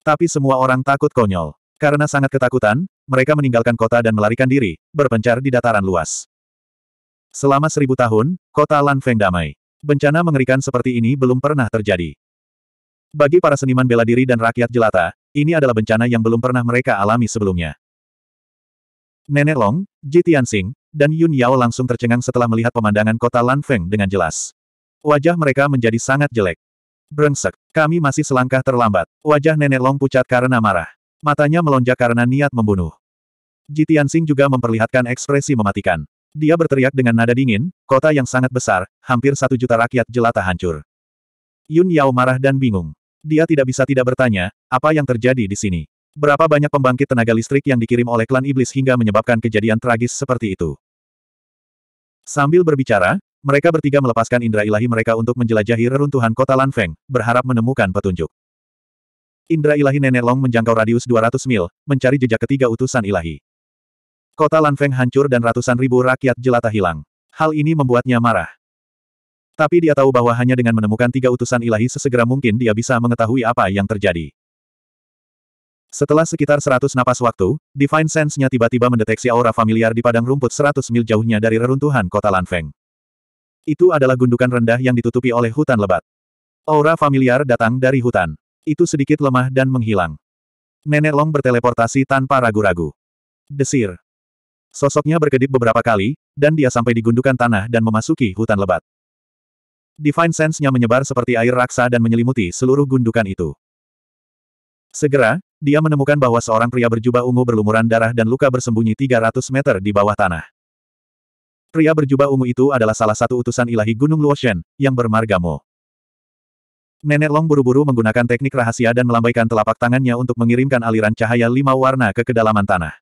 Tapi semua orang takut konyol. Karena sangat ketakutan, mereka meninggalkan kota dan melarikan diri, berpencar di dataran luas. Selama seribu tahun, kota Lanfeng damai. Bencana mengerikan seperti ini belum pernah terjadi. Bagi para seniman bela diri dan rakyat jelata, ini adalah bencana yang belum pernah mereka alami sebelumnya. Nenek Long, Ji Tianxing, dan Yun Yao langsung tercengang setelah melihat pemandangan kota Lanfeng dengan jelas. Wajah mereka menjadi sangat jelek. Brengsek, kami masih selangkah terlambat. Wajah Nenek Long pucat karena marah. Matanya melonjak karena niat membunuh. Ji Tianxing juga memperlihatkan ekspresi mematikan. Dia berteriak dengan nada dingin, kota yang sangat besar, hampir satu juta rakyat jelata hancur. Yun Yao marah dan bingung. Dia tidak bisa tidak bertanya, apa yang terjadi di sini? Berapa banyak pembangkit tenaga listrik yang dikirim oleh klan iblis hingga menyebabkan kejadian tragis seperti itu? Sambil berbicara, mereka bertiga melepaskan indera ilahi mereka untuk menjelajahi reruntuhan kota Lanfeng, berharap menemukan petunjuk. Indra ilahi Nenek Long menjangkau radius 200 mil, mencari jejak ketiga utusan ilahi. Kota Lanfeng hancur dan ratusan ribu rakyat jelata hilang. Hal ini membuatnya marah. Tapi dia tahu bahwa hanya dengan menemukan tiga utusan ilahi sesegera mungkin dia bisa mengetahui apa yang terjadi. Setelah sekitar seratus napas waktu, Divine Sense-nya tiba-tiba mendeteksi aura familiar di padang rumput seratus mil jauhnya dari reruntuhan kota Lanfeng. Itu adalah gundukan rendah yang ditutupi oleh hutan lebat. Aura familiar datang dari hutan. Itu sedikit lemah dan menghilang. Nenek Long berteleportasi tanpa ragu-ragu. Desir. Sosoknya berkedip beberapa kali, dan dia sampai di gundukan tanah dan memasuki hutan lebat. Divine Sense-nya menyebar seperti air raksa dan menyelimuti seluruh gundukan itu. Segera, dia menemukan bahwa seorang pria berjubah ungu berlumuran darah dan luka bersembunyi 300 meter di bawah tanah. Pria berjubah ungu itu adalah salah satu utusan ilahi Gunung Luoshen, yang bermarga Mo. Nenek Long buru-buru menggunakan teknik rahasia dan melambaikan telapak tangannya untuk mengirimkan aliran cahaya lima warna ke kedalaman tanah.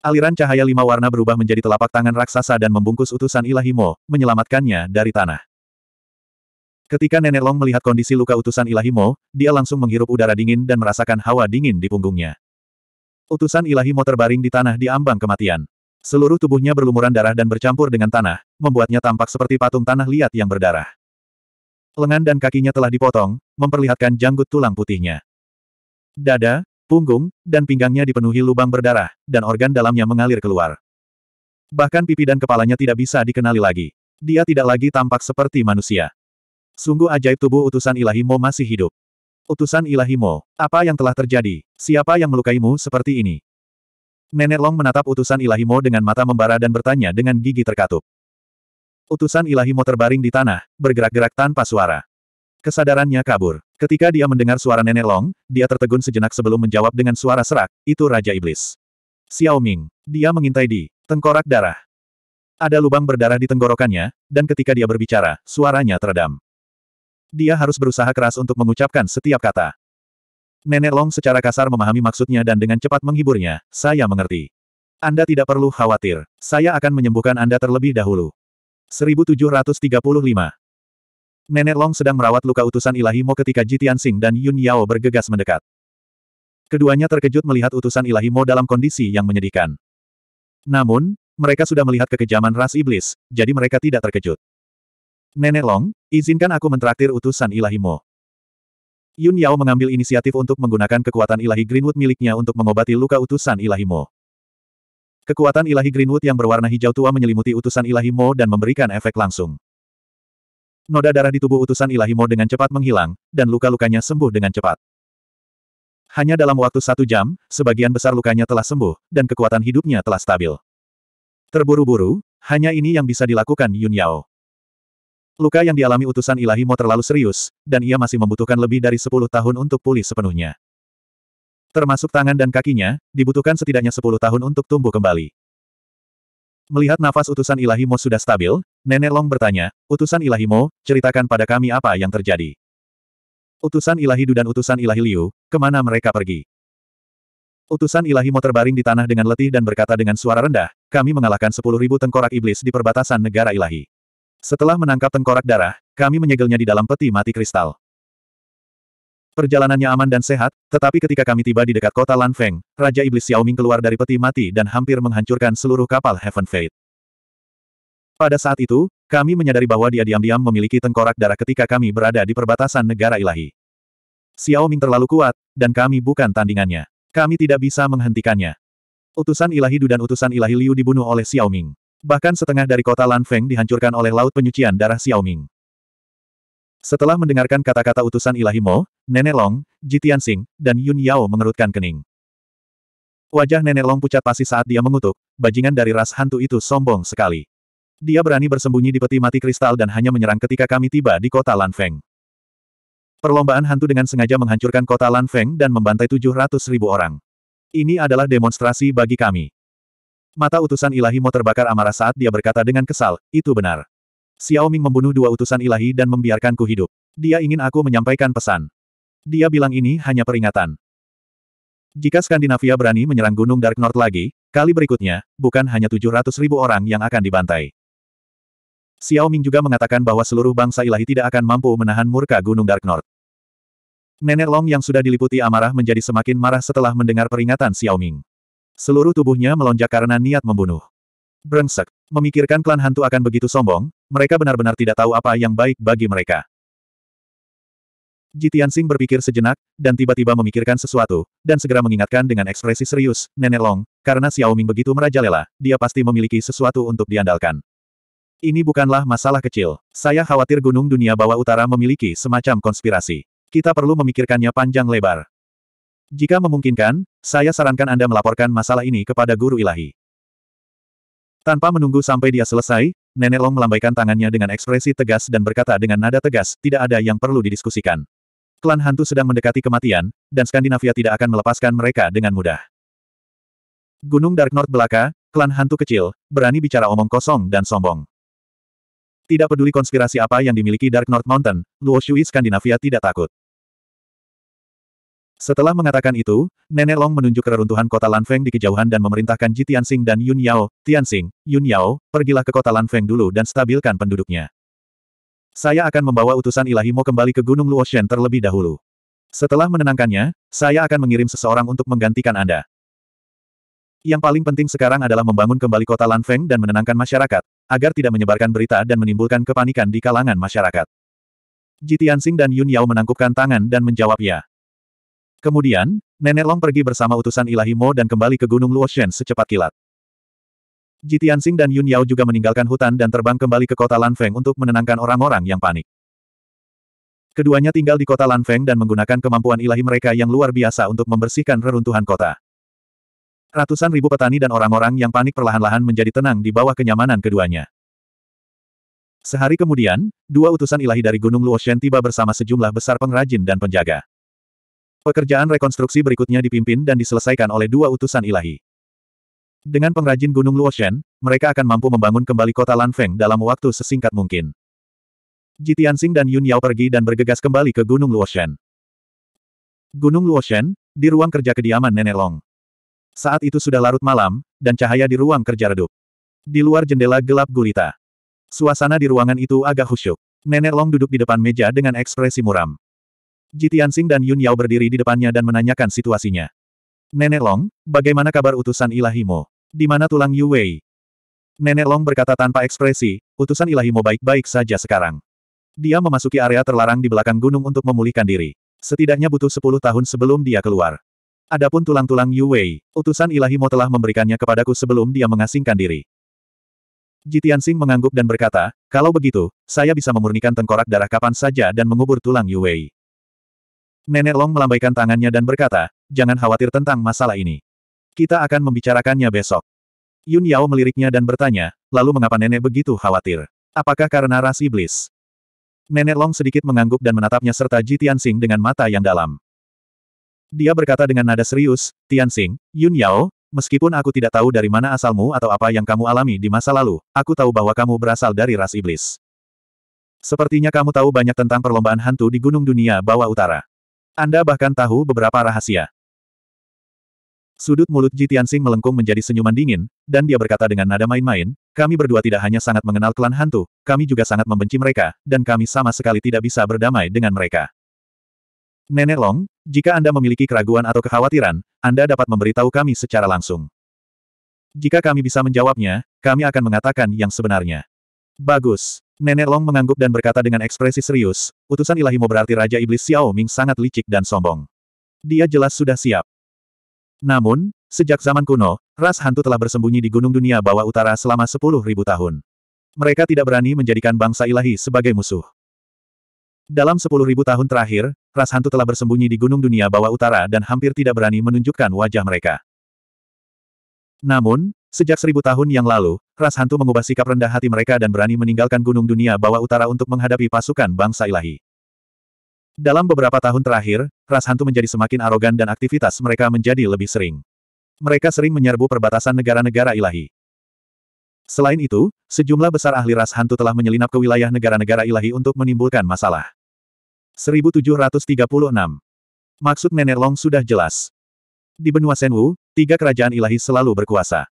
Aliran cahaya lima warna berubah menjadi telapak tangan raksasa dan membungkus utusan ilahi Mo, menyelamatkannya dari tanah. Ketika Nenek Long melihat kondisi luka utusan ilahi Mo, dia langsung menghirup udara dingin dan merasakan hawa dingin di punggungnya. Utusan ilahi Mo terbaring di tanah di ambang kematian. Seluruh tubuhnya berlumuran darah dan bercampur dengan tanah, membuatnya tampak seperti patung tanah liat yang berdarah. Lengan dan kakinya telah dipotong, memperlihatkan janggut tulang putihnya. Dada, punggung, dan pinggangnya dipenuhi lubang berdarah, dan organ dalamnya mengalir keluar. Bahkan pipi dan kepalanya tidak bisa dikenali lagi. Dia tidak lagi tampak seperti manusia. Sungguh ajaib tubuh utusan ilahi Mo masih hidup. Utusan ilahi Mo, apa yang telah terjadi? Siapa yang melukaimu seperti ini? Nenek Long menatap utusan ilahi Mo dengan mata membara dan bertanya dengan gigi terkatup. Utusan ilahi Mo terbaring di tanah, bergerak-gerak tanpa suara. Kesadarannya kabur. Ketika dia mendengar suara Nenek Long, dia tertegun sejenak sebelum menjawab dengan suara serak, itu Raja Iblis. Xiao Ming. Dia mengintai di tengkorak darah. Ada lubang berdarah di tenggorokannya, dan ketika dia berbicara, suaranya teredam. Dia harus berusaha keras untuk mengucapkan setiap kata. Nenek Long secara kasar memahami maksudnya dan dengan cepat menghiburnya, saya mengerti. Anda tidak perlu khawatir, saya akan menyembuhkan Anda terlebih dahulu. 1735 Nenek Long sedang merawat luka utusan ilahi Mo ketika Jitian Sing dan Yun Yao bergegas mendekat. Keduanya terkejut melihat utusan ilahi Mo dalam kondisi yang menyedihkan. Namun, mereka sudah melihat kekejaman ras iblis, jadi mereka tidak terkejut. Nenek Long, izinkan aku mentraktir utusan ilahimu. Yun Yao mengambil inisiatif untuk menggunakan kekuatan ilahi Greenwood miliknya untuk mengobati luka utusan ilahimu. Kekuatan ilahi Greenwood yang berwarna hijau tua menyelimuti utusan ilahimo dan memberikan efek langsung. Noda darah di tubuh utusan ilahimo dengan cepat menghilang, dan luka-lukanya sembuh dengan cepat. Hanya dalam waktu satu jam, sebagian besar lukanya telah sembuh, dan kekuatan hidupnya telah stabil. Terburu-buru, hanya ini yang bisa dilakukan Yun Yao. Luka yang dialami utusan ilahi Mo terlalu serius, dan ia masih membutuhkan lebih dari sepuluh tahun untuk pulih sepenuhnya. Termasuk tangan dan kakinya, dibutuhkan setidaknya sepuluh tahun untuk tumbuh kembali. Melihat nafas utusan ilahi Mo sudah stabil, Nenek Long bertanya, Utusan ilahi Mo, ceritakan pada kami apa yang terjadi. Utusan ilahi Du dan utusan ilahi Liu, kemana mereka pergi? Utusan ilahi Mo terbaring di tanah dengan letih dan berkata dengan suara rendah, kami mengalahkan sepuluh ribu tengkorak iblis di perbatasan negara ilahi. Setelah menangkap tengkorak darah, kami menyegelnya di dalam peti mati kristal. Perjalanannya aman dan sehat, tetapi ketika kami tiba di dekat kota Lanfeng, Raja Iblis Xiaoming keluar dari peti mati dan hampir menghancurkan seluruh kapal Heaven Fate. Pada saat itu, kami menyadari bahwa dia diam-diam memiliki tengkorak darah ketika kami berada di perbatasan negara ilahi. Xiaoming terlalu kuat, dan kami bukan tandingannya. Kami tidak bisa menghentikannya. Utusan ilahi Du dan utusan ilahi Liu dibunuh oleh Xiaoming. Bahkan setengah dari kota Lanfeng dihancurkan oleh Laut Penyucian Darah Xiaoming. Setelah mendengarkan kata-kata utusan ilahi Mo, Nenek Long, Jitian Sing, dan Yun Yao mengerutkan kening. Wajah Nenek Long pucat pasi saat dia mengutuk, bajingan dari ras hantu itu sombong sekali. Dia berani bersembunyi di peti mati kristal dan hanya menyerang ketika kami tiba di kota Lanfeng. Perlombaan hantu dengan sengaja menghancurkan kota Lanfeng dan membantai 700 ribu orang. Ini adalah demonstrasi bagi kami. Mata utusan ilahi Mo terbakar amarah saat dia berkata dengan kesal, itu benar. Xiao Ming membunuh dua utusan ilahi dan membiarkanku hidup. Dia ingin aku menyampaikan pesan. Dia bilang ini hanya peringatan. Jika Skandinavia berani menyerang Gunung Dark North lagi, kali berikutnya, bukan hanya 700 ribu orang yang akan dibantai. Xiao Ming juga mengatakan bahwa seluruh bangsa ilahi tidak akan mampu menahan murka Gunung Dark North. Nenek Long yang sudah diliputi amarah menjadi semakin marah setelah mendengar peringatan Xiao Ming. Seluruh tubuhnya melonjak karena niat membunuh. Brengsek. Memikirkan klan hantu akan begitu sombong, mereka benar-benar tidak tahu apa yang baik bagi mereka. Jitian Sing berpikir sejenak, dan tiba-tiba memikirkan sesuatu, dan segera mengingatkan dengan ekspresi serius, Nenek Long, karena Xiao Ming begitu merajalela, dia pasti memiliki sesuatu untuk diandalkan. Ini bukanlah masalah kecil. Saya khawatir gunung dunia bawah utara memiliki semacam konspirasi. Kita perlu memikirkannya panjang lebar. Jika memungkinkan, saya sarankan Anda melaporkan masalah ini kepada guru ilahi. Tanpa menunggu sampai dia selesai, Nenek Long melambaikan tangannya dengan ekspresi tegas dan berkata dengan nada tegas, tidak ada yang perlu didiskusikan. Klan hantu sedang mendekati kematian, dan Skandinavia tidak akan melepaskan mereka dengan mudah. Gunung Dark North belaka, klan hantu kecil, berani bicara omong kosong dan sombong. Tidak peduli konspirasi apa yang dimiliki Dark North Mountain, Luo Shui Skandinavia tidak takut. Setelah mengatakan itu, Nenek Long menunjuk ke reruntuhan kota Lanfeng di kejauhan dan memerintahkan Ji Tianxing dan Yun Yao, Tianxing, Yun Yao, pergilah ke kota Lanfeng dulu dan stabilkan penduduknya. Saya akan membawa utusan ilahimo kembali ke Gunung Luoshen terlebih dahulu. Setelah menenangkannya, saya akan mengirim seseorang untuk menggantikan Anda. Yang paling penting sekarang adalah membangun kembali kota Lanfeng dan menenangkan masyarakat, agar tidak menyebarkan berita dan menimbulkan kepanikan di kalangan masyarakat. Ji Tianxing dan Yun Yao menangkupkan tangan dan menjawab ya. Kemudian, Nenek Long pergi bersama utusan ilahi Mo dan kembali ke Gunung Luoshen secepat kilat. Ji Tianxing dan Yun Yao juga meninggalkan hutan dan terbang kembali ke kota Lanfeng untuk menenangkan orang-orang yang panik. Keduanya tinggal di kota Lanfeng dan menggunakan kemampuan ilahi mereka yang luar biasa untuk membersihkan reruntuhan kota. Ratusan ribu petani dan orang-orang yang panik perlahan-lahan menjadi tenang di bawah kenyamanan keduanya. Sehari kemudian, dua utusan ilahi dari Gunung Luoshen tiba bersama sejumlah besar pengrajin dan penjaga. Pekerjaan rekonstruksi berikutnya dipimpin dan diselesaikan oleh dua utusan ilahi. Dengan pengrajin Gunung Luoshen, mereka akan mampu membangun kembali kota Lanfeng dalam waktu sesingkat mungkin. Jitiansing dan Yun Yao pergi dan bergegas kembali ke Gunung Luoshen. Gunung Luoshen, di ruang kerja kediaman Nenek Long. Saat itu sudah larut malam, dan cahaya di ruang kerja redup. Di luar jendela gelap gulita. Suasana di ruangan itu agak khusyuk. Nenek Long duduk di depan meja dengan ekspresi muram. Ji Tianxing dan Yun Yao berdiri di depannya dan menanyakan situasinya. Nenek Long, bagaimana kabar utusan ilahimu? Di mana tulang Yu Wei? Nenek Long berkata tanpa ekspresi, utusan ilahimu baik-baik saja sekarang. Dia memasuki area terlarang di belakang gunung untuk memulihkan diri. Setidaknya butuh 10 tahun sebelum dia keluar. Adapun tulang-tulang Yu Wei, utusan ilahimu telah memberikannya kepadaku sebelum dia mengasingkan diri. Jitian Sing mengangguk dan berkata, kalau begitu, saya bisa memurnikan tengkorak darah kapan saja dan mengubur tulang Yu Wei. Nenek Long melambaikan tangannya dan berkata, jangan khawatir tentang masalah ini. Kita akan membicarakannya besok. Yun Yao meliriknya dan bertanya, lalu mengapa nenek begitu khawatir? Apakah karena ras iblis? Nenek Long sedikit mengangguk dan menatapnya serta Ji Tianxing dengan mata yang dalam. Dia berkata dengan nada serius, Tianxing, Yun Yao, meskipun aku tidak tahu dari mana asalmu atau apa yang kamu alami di masa lalu, aku tahu bahwa kamu berasal dari ras iblis. Sepertinya kamu tahu banyak tentang perlombaan hantu di Gunung Dunia Bawah Utara. Anda bahkan tahu beberapa rahasia. Sudut mulut Ji Tianxing melengkung menjadi senyuman dingin, dan dia berkata dengan nada main-main, kami berdua tidak hanya sangat mengenal klan hantu, kami juga sangat membenci mereka, dan kami sama sekali tidak bisa berdamai dengan mereka. Nenek Long, jika Anda memiliki keraguan atau kekhawatiran, Anda dapat memberitahu kami secara langsung. Jika kami bisa menjawabnya, kami akan mengatakan yang sebenarnya. Bagus. Nenek Long mengangguk dan berkata dengan ekspresi serius, utusan mau berarti Raja Iblis Xiao Ming sangat licik dan sombong. Dia jelas sudah siap. Namun, sejak zaman kuno, ras hantu telah bersembunyi di gunung dunia bawah utara selama 10.000 tahun. Mereka tidak berani menjadikan bangsa ilahi sebagai musuh. Dalam 10.000 tahun terakhir, ras hantu telah bersembunyi di gunung dunia bawah utara dan hampir tidak berani menunjukkan wajah mereka. Namun, Sejak seribu tahun yang lalu, ras hantu mengubah sikap rendah hati mereka dan berani meninggalkan gunung dunia bawah utara untuk menghadapi pasukan bangsa ilahi. Dalam beberapa tahun terakhir, ras hantu menjadi semakin arogan dan aktivitas mereka menjadi lebih sering. Mereka sering menyerbu perbatasan negara-negara ilahi. Selain itu, sejumlah besar ahli ras hantu telah menyelinap ke wilayah negara-negara ilahi untuk menimbulkan masalah. 1736 Maksud Nenek Long sudah jelas. Di benua Senwu, tiga kerajaan ilahi selalu berkuasa.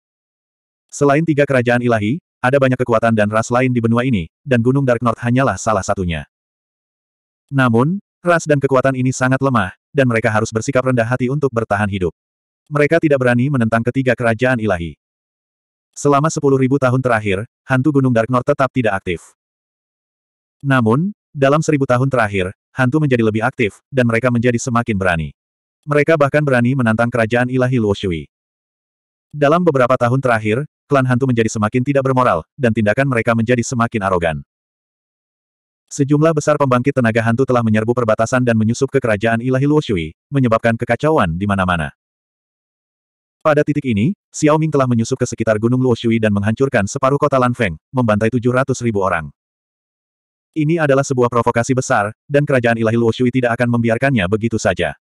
Selain tiga kerajaan ilahi, ada banyak kekuatan dan ras lain di benua ini, dan Gunung Dark North hanyalah salah satunya. Namun, ras dan kekuatan ini sangat lemah, dan mereka harus bersikap rendah hati untuk bertahan hidup. Mereka tidak berani menentang ketiga kerajaan ilahi. Selama sepuluh ribu tahun terakhir, hantu Gunung Dark North tetap tidak aktif. Namun, dalam seribu tahun terakhir, hantu menjadi lebih aktif, dan mereka menjadi semakin berani. Mereka bahkan berani menantang kerajaan ilahi Luoshui. Dalam beberapa tahun terakhir, klan hantu menjadi semakin tidak bermoral, dan tindakan mereka menjadi semakin arogan. Sejumlah besar pembangkit tenaga hantu telah menyerbu perbatasan dan menyusup ke kerajaan ilahi Luoshui, menyebabkan kekacauan di mana-mana. Pada titik ini, Xiao Ming telah menyusup ke sekitar Gunung Luoshui dan menghancurkan separuh kota Lanfeng, membantai 700 ribu orang. Ini adalah sebuah provokasi besar, dan kerajaan ilahi Luoshui tidak akan membiarkannya begitu saja.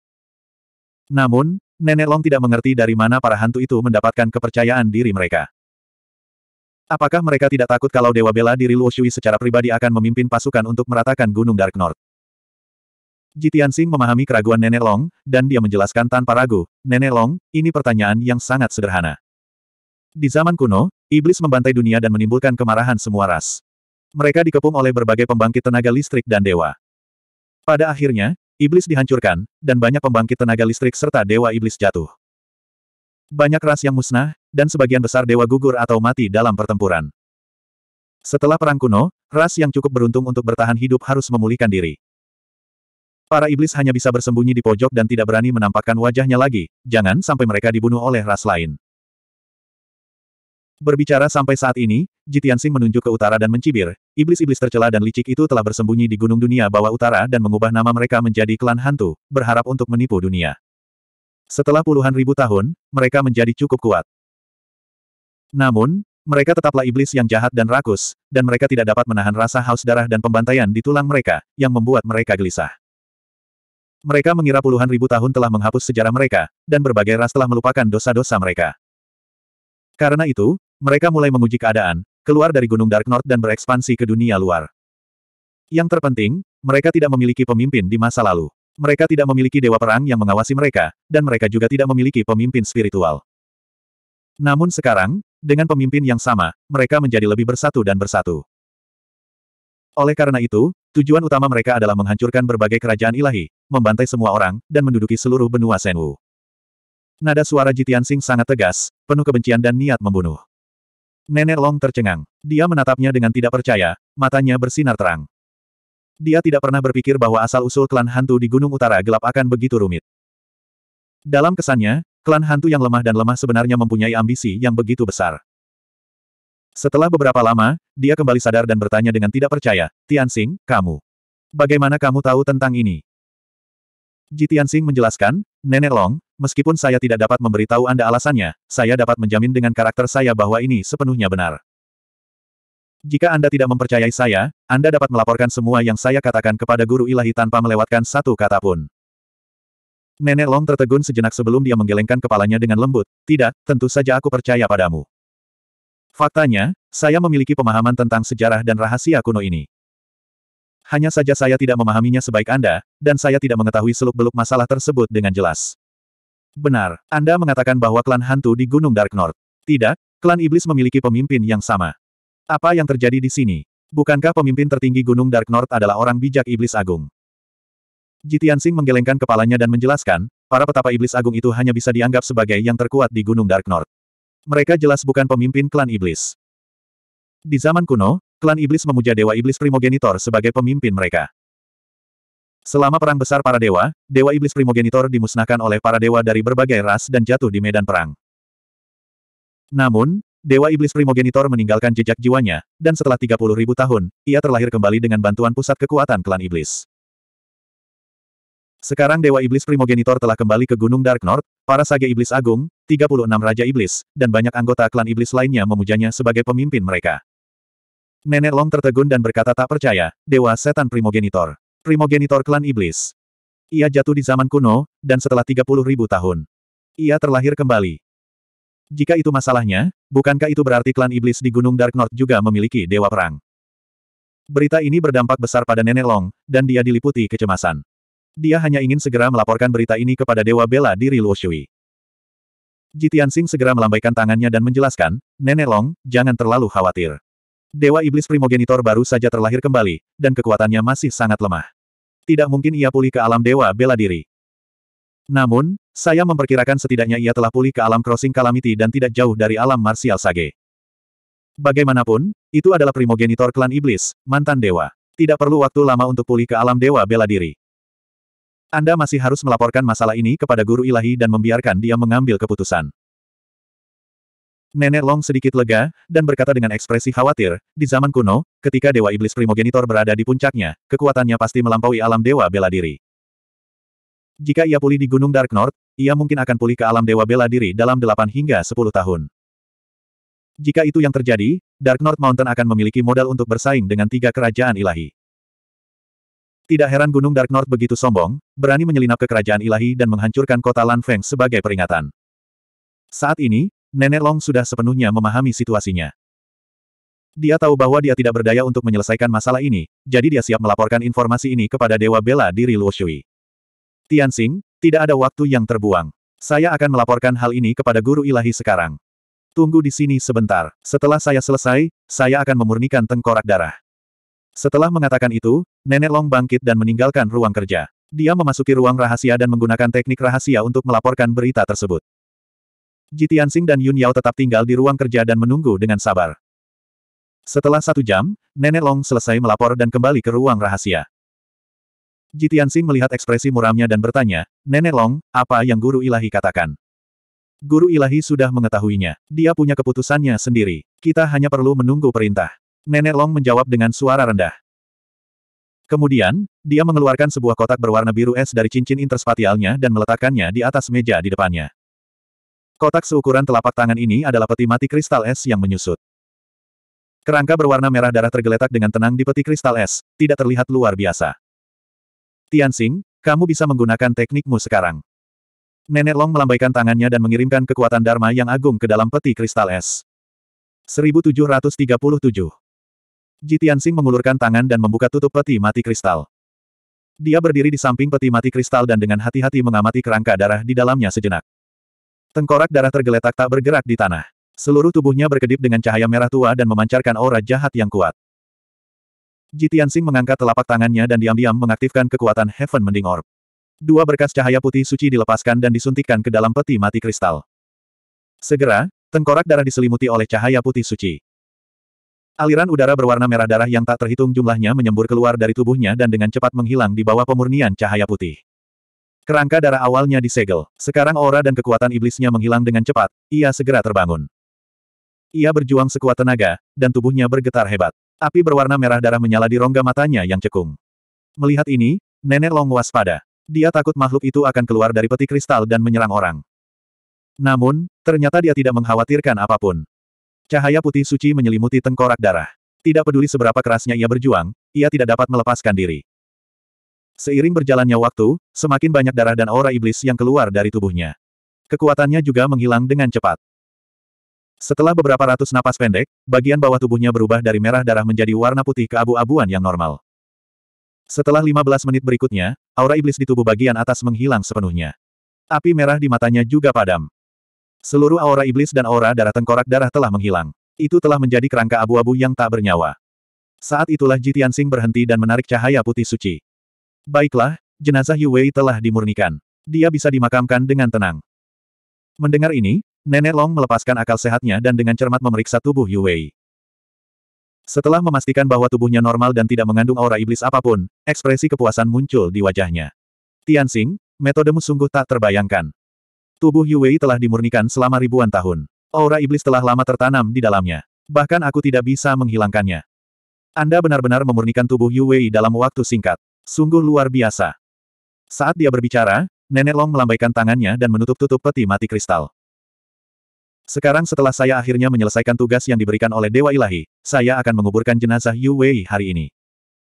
Namun, Nenek Long tidak mengerti dari mana para hantu itu mendapatkan kepercayaan diri mereka. Apakah mereka tidak takut kalau Dewa Bela diri Luo Shui secara pribadi akan memimpin pasukan untuk meratakan Gunung Dark North? Jitian Sing memahami keraguan Nenek Long, dan dia menjelaskan tanpa ragu, Nenek Long, ini pertanyaan yang sangat sederhana. Di zaman kuno, iblis membantai dunia dan menimbulkan kemarahan semua ras. Mereka dikepung oleh berbagai pembangkit tenaga listrik dan dewa. Pada akhirnya, iblis dihancurkan, dan banyak pembangkit tenaga listrik serta dewa iblis jatuh. Banyak ras yang musnah, dan sebagian besar dewa gugur atau mati dalam pertempuran. Setelah perang kuno, ras yang cukup beruntung untuk bertahan hidup harus memulihkan diri. Para iblis hanya bisa bersembunyi di pojok dan tidak berani menampakkan wajahnya lagi, jangan sampai mereka dibunuh oleh ras lain. Berbicara sampai saat ini, Jitian Jitiansing menunjuk ke utara dan mencibir, iblis-iblis tercela dan licik itu telah bersembunyi di gunung dunia bawah utara dan mengubah nama mereka menjadi klan hantu, berharap untuk menipu dunia. Setelah puluhan ribu tahun, mereka menjadi cukup kuat. Namun, mereka tetaplah iblis yang jahat dan rakus, dan mereka tidak dapat menahan rasa haus darah dan pembantaian di tulang mereka, yang membuat mereka gelisah. Mereka mengira puluhan ribu tahun telah menghapus sejarah mereka, dan berbagai ras telah melupakan dosa-dosa mereka. Karena itu, mereka mulai menguji keadaan, keluar dari Gunung Dark North dan berekspansi ke dunia luar. Yang terpenting, mereka tidak memiliki pemimpin di masa lalu. Mereka tidak memiliki dewa perang yang mengawasi mereka, dan mereka juga tidak memiliki pemimpin spiritual. Namun sekarang, dengan pemimpin yang sama, mereka menjadi lebih bersatu dan bersatu. Oleh karena itu, tujuan utama mereka adalah menghancurkan berbagai kerajaan ilahi, membantai semua orang, dan menduduki seluruh benua Senwu. Nada suara Jitian Sing sangat tegas, penuh kebencian dan niat membunuh. Nenek Long tercengang. Dia menatapnya dengan tidak percaya, matanya bersinar terang. Dia tidak pernah berpikir bahwa asal-usul klan hantu di Gunung Utara Gelap akan begitu rumit. Dalam kesannya, Klan hantu yang lemah dan lemah sebenarnya mempunyai ambisi yang begitu besar. Setelah beberapa lama, dia kembali sadar dan bertanya dengan tidak percaya, Tianxing, kamu. Bagaimana kamu tahu tentang ini? Ji Tianxing menjelaskan, Nenek Long, meskipun saya tidak dapat memberitahu Anda alasannya, saya dapat menjamin dengan karakter saya bahwa ini sepenuhnya benar. Jika Anda tidak mempercayai saya, Anda dapat melaporkan semua yang saya katakan kepada guru ilahi tanpa melewatkan satu kata pun. Nenek Long tertegun sejenak sebelum dia menggelengkan kepalanya dengan lembut, tidak, tentu saja aku percaya padamu. Faktanya, saya memiliki pemahaman tentang sejarah dan rahasia kuno ini. Hanya saja saya tidak memahaminya sebaik Anda, dan saya tidak mengetahui seluk-beluk masalah tersebut dengan jelas. Benar, Anda mengatakan bahwa klan hantu di Gunung Dark North. Tidak, klan iblis memiliki pemimpin yang sama. Apa yang terjadi di sini? Bukankah pemimpin tertinggi Gunung Dark North adalah orang bijak iblis agung? Jitian Sing menggelengkan kepalanya dan menjelaskan, para petapa iblis agung itu hanya bisa dianggap sebagai yang terkuat di Gunung Dark North. Mereka jelas bukan pemimpin klan iblis. Di zaman kuno, klan iblis memuja dewa iblis primogenitor sebagai pemimpin mereka. Selama perang besar para dewa, dewa iblis primogenitor dimusnahkan oleh para dewa dari berbagai ras dan jatuh di medan perang. Namun, Dewa Iblis Primogenitor meninggalkan jejak jiwanya, dan setelah 30.000 tahun, ia terlahir kembali dengan bantuan pusat kekuatan klan Iblis. Sekarang Dewa Iblis Primogenitor telah kembali ke Gunung Dark North, para Sage Iblis Agung, 36 Raja Iblis, dan banyak anggota klan Iblis lainnya memujanya sebagai pemimpin mereka. Nenek Long tertegun dan berkata tak percaya, Dewa Setan Primogenitor. Primogenitor klan Iblis. Ia jatuh di zaman kuno, dan setelah 30 ribu tahun. Ia terlahir kembali. Jika itu masalahnya, bukankah itu berarti klan Iblis di Gunung Dark North juga memiliki Dewa Perang? Berita ini berdampak besar pada Nenek Long, dan dia diliputi kecemasan. Dia hanya ingin segera melaporkan berita ini kepada Dewa Bela Diri Luo Shui. Tianxing segera melambaikan tangannya dan menjelaskan, Nenek Long, jangan terlalu khawatir. Dewa Iblis Primogenitor baru saja terlahir kembali, dan kekuatannya masih sangat lemah. Tidak mungkin ia pulih ke alam Dewa Bela Diri. Namun, saya memperkirakan setidaknya ia telah pulih ke alam Crossing Calamity dan tidak jauh dari alam Martial Sage. Bagaimanapun, itu adalah primogenitor klan iblis, mantan dewa. Tidak perlu waktu lama untuk pulih ke alam dewa bela diri. Anda masih harus melaporkan masalah ini kepada guru ilahi dan membiarkan dia mengambil keputusan. Nenek Long sedikit lega, dan berkata dengan ekspresi khawatir, di zaman kuno, ketika Dewa Iblis Primogenitor berada di puncaknya, kekuatannya pasti melampaui alam Dewa Bela Diri. Jika ia pulih di Gunung Dark North, ia mungkin akan pulih ke alam Dewa Bela Diri dalam 8 hingga 10 tahun. Jika itu yang terjadi, Dark North Mountain akan memiliki modal untuk bersaing dengan tiga kerajaan ilahi. Tidak heran Gunung Dark North begitu sombong, berani menyelinap ke kerajaan ilahi dan menghancurkan kota Lan Feng sebagai peringatan. Saat ini, Nenek Long sudah sepenuhnya memahami situasinya. Dia tahu bahwa dia tidak berdaya untuk menyelesaikan masalah ini, jadi dia siap melaporkan informasi ini kepada Dewa Bela diri Luo Shui. Tianxing, tidak ada waktu yang terbuang. Saya akan melaporkan hal ini kepada guru ilahi sekarang. Tunggu di sini sebentar. Setelah saya selesai, saya akan memurnikan tengkorak darah. Setelah mengatakan itu, Nenek Long bangkit dan meninggalkan ruang kerja. Dia memasuki ruang rahasia dan menggunakan teknik rahasia untuk melaporkan berita tersebut. Jitiansing dan Yun Yao tetap tinggal di ruang kerja dan menunggu dengan sabar. Setelah satu jam, Nenek Long selesai melapor dan kembali ke ruang rahasia. Jitiansing melihat ekspresi muramnya dan bertanya, Nenek Long, apa yang Guru Ilahi katakan? Guru Ilahi sudah mengetahuinya. Dia punya keputusannya sendiri. Kita hanya perlu menunggu perintah. Nenek Long menjawab dengan suara rendah. Kemudian, dia mengeluarkan sebuah kotak berwarna biru es dari cincin interspatialnya dan meletakkannya di atas meja di depannya. Kotak seukuran telapak tangan ini adalah peti mati kristal es yang menyusut. Kerangka berwarna merah darah tergeletak dengan tenang di peti kristal es, tidak terlihat luar biasa. Tianxing, kamu bisa menggunakan teknikmu sekarang. Nenek Long melambaikan tangannya dan mengirimkan kekuatan Dharma yang agung ke dalam peti kristal es. 1737 Ji Tianxing mengulurkan tangan dan membuka tutup peti mati kristal. Dia berdiri di samping peti mati kristal dan dengan hati-hati mengamati kerangka darah di dalamnya sejenak. Tengkorak darah tergeletak tak bergerak di tanah. Seluruh tubuhnya berkedip dengan cahaya merah tua dan memancarkan aura jahat yang kuat. Jitian Sing mengangkat telapak tangannya dan diam-diam mengaktifkan kekuatan Heaven Mending Orb. Dua berkas cahaya putih suci dilepaskan dan disuntikkan ke dalam peti mati kristal. Segera, tengkorak darah diselimuti oleh cahaya putih suci. Aliran udara berwarna merah darah yang tak terhitung jumlahnya menyembur keluar dari tubuhnya dan dengan cepat menghilang di bawah pemurnian cahaya putih. Kerangka darah awalnya disegel, sekarang aura dan kekuatan iblisnya menghilang dengan cepat, ia segera terbangun. Ia berjuang sekuat tenaga, dan tubuhnya bergetar hebat. Api berwarna merah darah menyala di rongga matanya yang cekung. Melihat ini, Nenek Long waspada. Dia takut makhluk itu akan keluar dari peti kristal dan menyerang orang. Namun, ternyata dia tidak mengkhawatirkan apapun. Cahaya putih suci menyelimuti tengkorak darah. Tidak peduli seberapa kerasnya ia berjuang, ia tidak dapat melepaskan diri. Seiring berjalannya waktu, semakin banyak darah dan aura iblis yang keluar dari tubuhnya. Kekuatannya juga menghilang dengan cepat. Setelah beberapa ratus napas pendek, bagian bawah tubuhnya berubah dari merah darah menjadi warna putih ke abu abuan yang normal. Setelah 15 menit berikutnya, aura iblis di tubuh bagian atas menghilang sepenuhnya. Api merah di matanya juga padam. Seluruh aura iblis dan aura darah tengkorak darah telah menghilang. Itu telah menjadi kerangka abu-abu yang tak bernyawa. Saat itulah Ji Tianxing berhenti dan menarik cahaya putih suci. Baiklah, jenazah Yu Wei telah dimurnikan. Dia bisa dimakamkan dengan tenang. Mendengar ini, Nenek Long melepaskan akal sehatnya dan dengan cermat memeriksa tubuh Yu Wei. Setelah memastikan bahwa tubuhnya normal dan tidak mengandung aura iblis apapun, ekspresi kepuasan muncul di wajahnya. Tianxing, metodemu sungguh tak terbayangkan. Tubuh Yuwei telah dimurnikan selama ribuan tahun. Aura iblis telah lama tertanam di dalamnya. Bahkan aku tidak bisa menghilangkannya. Anda benar-benar memurnikan tubuh Yuwei dalam waktu singkat. Sungguh luar biasa. Saat dia berbicara, Nenek Long melambaikan tangannya dan menutup-tutup peti mati kristal. Sekarang setelah saya akhirnya menyelesaikan tugas yang diberikan oleh Dewa Ilahi, saya akan menguburkan jenazah Yuwei hari ini.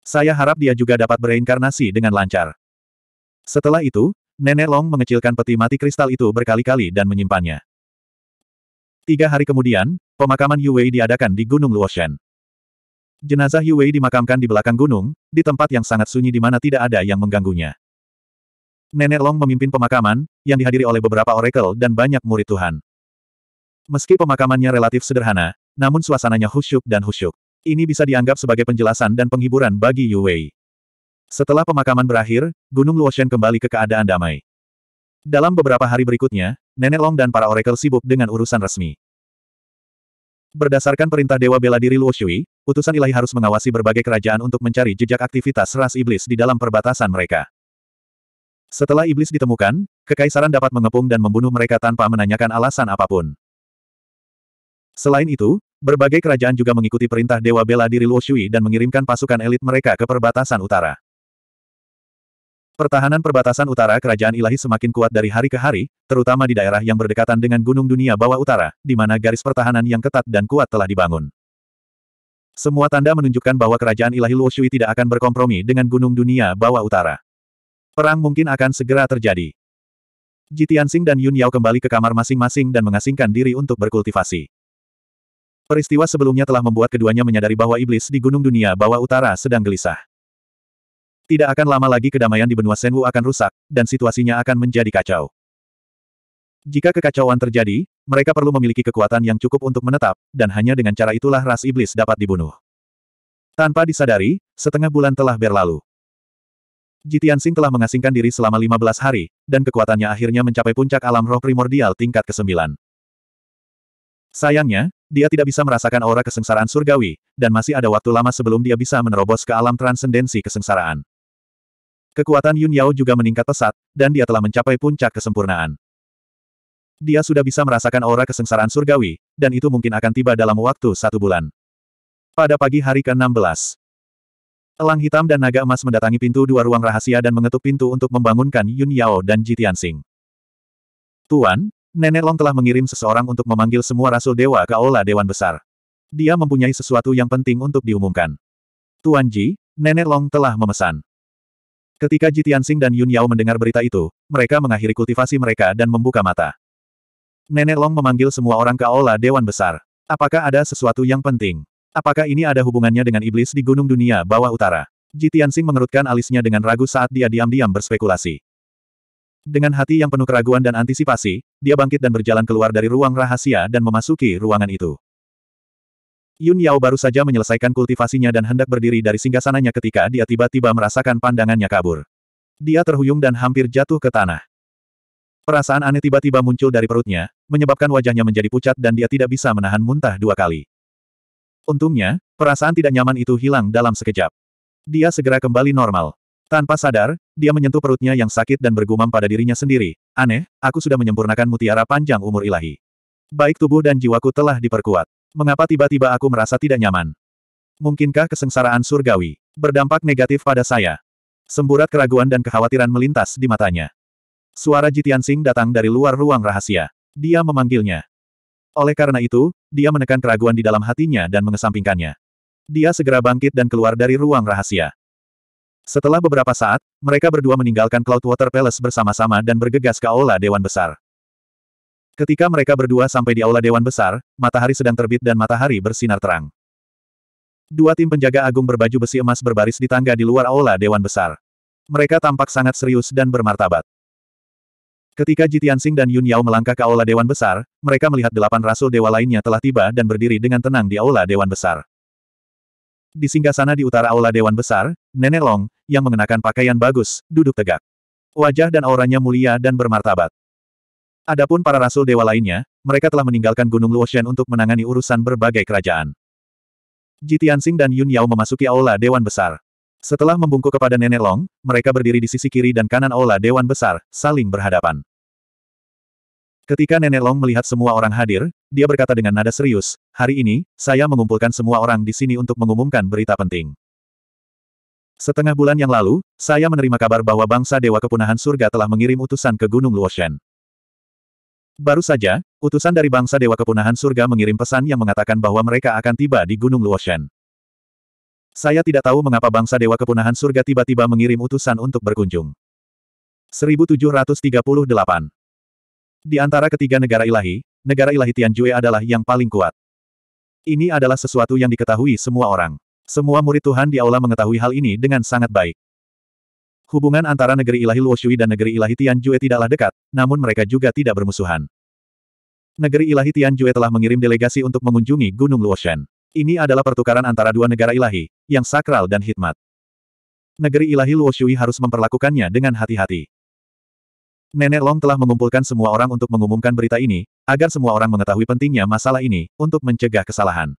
Saya harap dia juga dapat bereinkarnasi dengan lancar. Setelah itu, Nenek Long mengecilkan peti mati kristal itu berkali-kali dan menyimpannya. Tiga hari kemudian, pemakaman Yuwei diadakan di Gunung Luoshan. Jenazah Yuwei dimakamkan di belakang gunung, di tempat yang sangat sunyi di mana tidak ada yang mengganggunya. Nenek Long memimpin pemakaman, yang dihadiri oleh beberapa oracle dan banyak murid Tuhan. Meski pemakamannya relatif sederhana, namun suasananya khusyuk dan khusyuk. Ini bisa dianggap sebagai penjelasan dan penghiburan bagi Yuwei. Setelah pemakaman berakhir, Gunung Luoshen kembali ke keadaan damai. Dalam beberapa hari berikutnya, Nenek Long dan para oracle sibuk dengan urusan resmi. Berdasarkan perintah Dewa Bela Diri Luoshui, utusan ilahi harus mengawasi berbagai kerajaan untuk mencari jejak aktivitas ras iblis di dalam perbatasan mereka. Setelah iblis ditemukan, kekaisaran dapat mengepung dan membunuh mereka tanpa menanyakan alasan apapun. Selain itu, berbagai kerajaan juga mengikuti perintah Dewa Bela Diri Luoshui dan mengirimkan pasukan elit mereka ke perbatasan utara. Pertahanan perbatasan utara Kerajaan Ilahi semakin kuat dari hari ke hari, terutama di daerah yang berdekatan dengan Gunung Dunia Bawah Utara, di mana garis pertahanan yang ketat dan kuat telah dibangun. Semua tanda menunjukkan bahwa Kerajaan Ilahi Luoshui tidak akan berkompromi dengan Gunung Dunia Bawah Utara. Perang mungkin akan segera terjadi. Jitiansing dan Yun Yao kembali ke kamar masing-masing dan mengasingkan diri untuk berkultivasi. Peristiwa sebelumnya telah membuat keduanya menyadari bahwa iblis di Gunung Dunia Bawah Utara sedang gelisah. Tidak akan lama lagi kedamaian di benua Senwu akan rusak, dan situasinya akan menjadi kacau. Jika kekacauan terjadi, mereka perlu memiliki kekuatan yang cukup untuk menetap, dan hanya dengan cara itulah ras iblis dapat dibunuh. Tanpa disadari, setengah bulan telah berlalu. Jitian Sing telah mengasingkan diri selama 15 hari, dan kekuatannya akhirnya mencapai puncak alam roh primordial tingkat ke-9. Sayangnya, dia tidak bisa merasakan aura kesengsaraan surgawi, dan masih ada waktu lama sebelum dia bisa menerobos ke alam transendensi kesengsaraan. Kekuatan Yun Yao juga meningkat pesat, dan dia telah mencapai puncak kesempurnaan. Dia sudah bisa merasakan aura kesengsaraan surgawi, dan itu mungkin akan tiba dalam waktu satu bulan. Pada pagi hari ke-16, Elang hitam dan naga emas mendatangi pintu dua ruang rahasia dan mengetuk pintu untuk membangunkan Yun Yao dan Ji Tianxing. Tuan, Nenek Long telah mengirim seseorang untuk memanggil semua rasul dewa ke aula Dewan Besar. Dia mempunyai sesuatu yang penting untuk diumumkan. Tuan Ji, Nenek Long telah memesan. Ketika Ji Tianxing dan Yun Yao mendengar berita itu, mereka mengakhiri kultivasi mereka dan membuka mata. Nenek Long memanggil semua orang ke aula Dewan Besar. Apakah ada sesuatu yang penting? Apakah ini ada hubungannya dengan iblis di Gunung Dunia Bawah Utara? Ji Tianxing mengerutkan alisnya dengan ragu saat dia diam-diam berspekulasi. Dengan hati yang penuh keraguan dan antisipasi, dia bangkit dan berjalan keluar dari ruang rahasia dan memasuki ruangan itu. Yun Yao baru saja menyelesaikan kultivasinya dan hendak berdiri dari singgasananya ketika dia tiba-tiba merasakan pandangannya kabur. Dia terhuyung dan hampir jatuh ke tanah. Perasaan aneh tiba-tiba muncul dari perutnya, menyebabkan wajahnya menjadi pucat dan dia tidak bisa menahan muntah dua kali. Untungnya, perasaan tidak nyaman itu hilang dalam sekejap. Dia segera kembali normal. Tanpa sadar, dia menyentuh perutnya yang sakit dan bergumam pada dirinya sendiri, aneh, aku sudah menyempurnakan mutiara panjang umur ilahi. Baik tubuh dan jiwaku telah diperkuat. Mengapa tiba-tiba aku merasa tidak nyaman? Mungkinkah kesengsaraan surgawi berdampak negatif pada saya? Semburat keraguan dan kekhawatiran melintas di matanya. Suara Jitian Sing datang dari luar ruang rahasia. Dia memanggilnya. Oleh karena itu, dia menekan keraguan di dalam hatinya dan mengesampingkannya. Dia segera bangkit dan keluar dari ruang rahasia. Setelah beberapa saat, mereka berdua meninggalkan Cloudwater Palace bersama-sama dan bergegas ke Aula Dewan Besar. Ketika mereka berdua sampai di aula Dewan Besar, matahari sedang terbit dan matahari bersinar terang. Dua tim penjaga agung berbaju besi emas berbaris di tangga di luar aula Dewan Besar. Mereka tampak sangat serius dan bermartabat. Ketika Jitian Sing dan Yun Yao melangkah ke aula Dewan Besar, mereka melihat delapan rasul dewa lainnya telah tiba dan berdiri dengan tenang di aula Dewan Besar. Di singgah sana di utara aula Dewan Besar, Nenek Long, yang mengenakan pakaian bagus, duduk tegak. Wajah dan auranya mulia dan bermartabat. Adapun para rasul dewa lainnya, mereka telah meninggalkan Gunung Luoshen untuk menangani urusan berbagai kerajaan. Ji Tianxing dan Yun Yao memasuki aula Dewan Besar. Setelah membungkuk kepada Nenek Long, mereka berdiri di sisi kiri dan kanan aula Dewan Besar, saling berhadapan. Ketika Nenek Long melihat semua orang hadir, dia berkata dengan nada serius, hari ini, saya mengumpulkan semua orang di sini untuk mengumumkan berita penting. Setengah bulan yang lalu, saya menerima kabar bahwa bangsa Dewa Kepunahan Surga telah mengirim utusan ke Gunung Luoshen." Baru saja, utusan dari bangsa Dewa Kepunahan Surga mengirim pesan yang mengatakan bahwa mereka akan tiba di Gunung Luoshan. Saya tidak tahu mengapa bangsa Dewa Kepunahan Surga tiba-tiba mengirim utusan untuk berkunjung. 1738 Di antara ketiga negara ilahi, negara ilahi Tianjue adalah yang paling kuat. Ini adalah sesuatu yang diketahui semua orang. Semua murid Tuhan di aula mengetahui hal ini dengan sangat baik. Hubungan antara negeri ilahi Luoshui dan negeri ilahi Tianjue tidaklah dekat, namun mereka juga tidak bermusuhan. Negeri ilahi Tianjue telah mengirim delegasi untuk mengunjungi Gunung Luoshan. Ini adalah pertukaran antara dua negara ilahi, yang sakral dan hikmat. Negeri ilahi Luoshui harus memperlakukannya dengan hati-hati. Nenek Long telah mengumpulkan semua orang untuk mengumumkan berita ini, agar semua orang mengetahui pentingnya masalah ini, untuk mencegah kesalahan.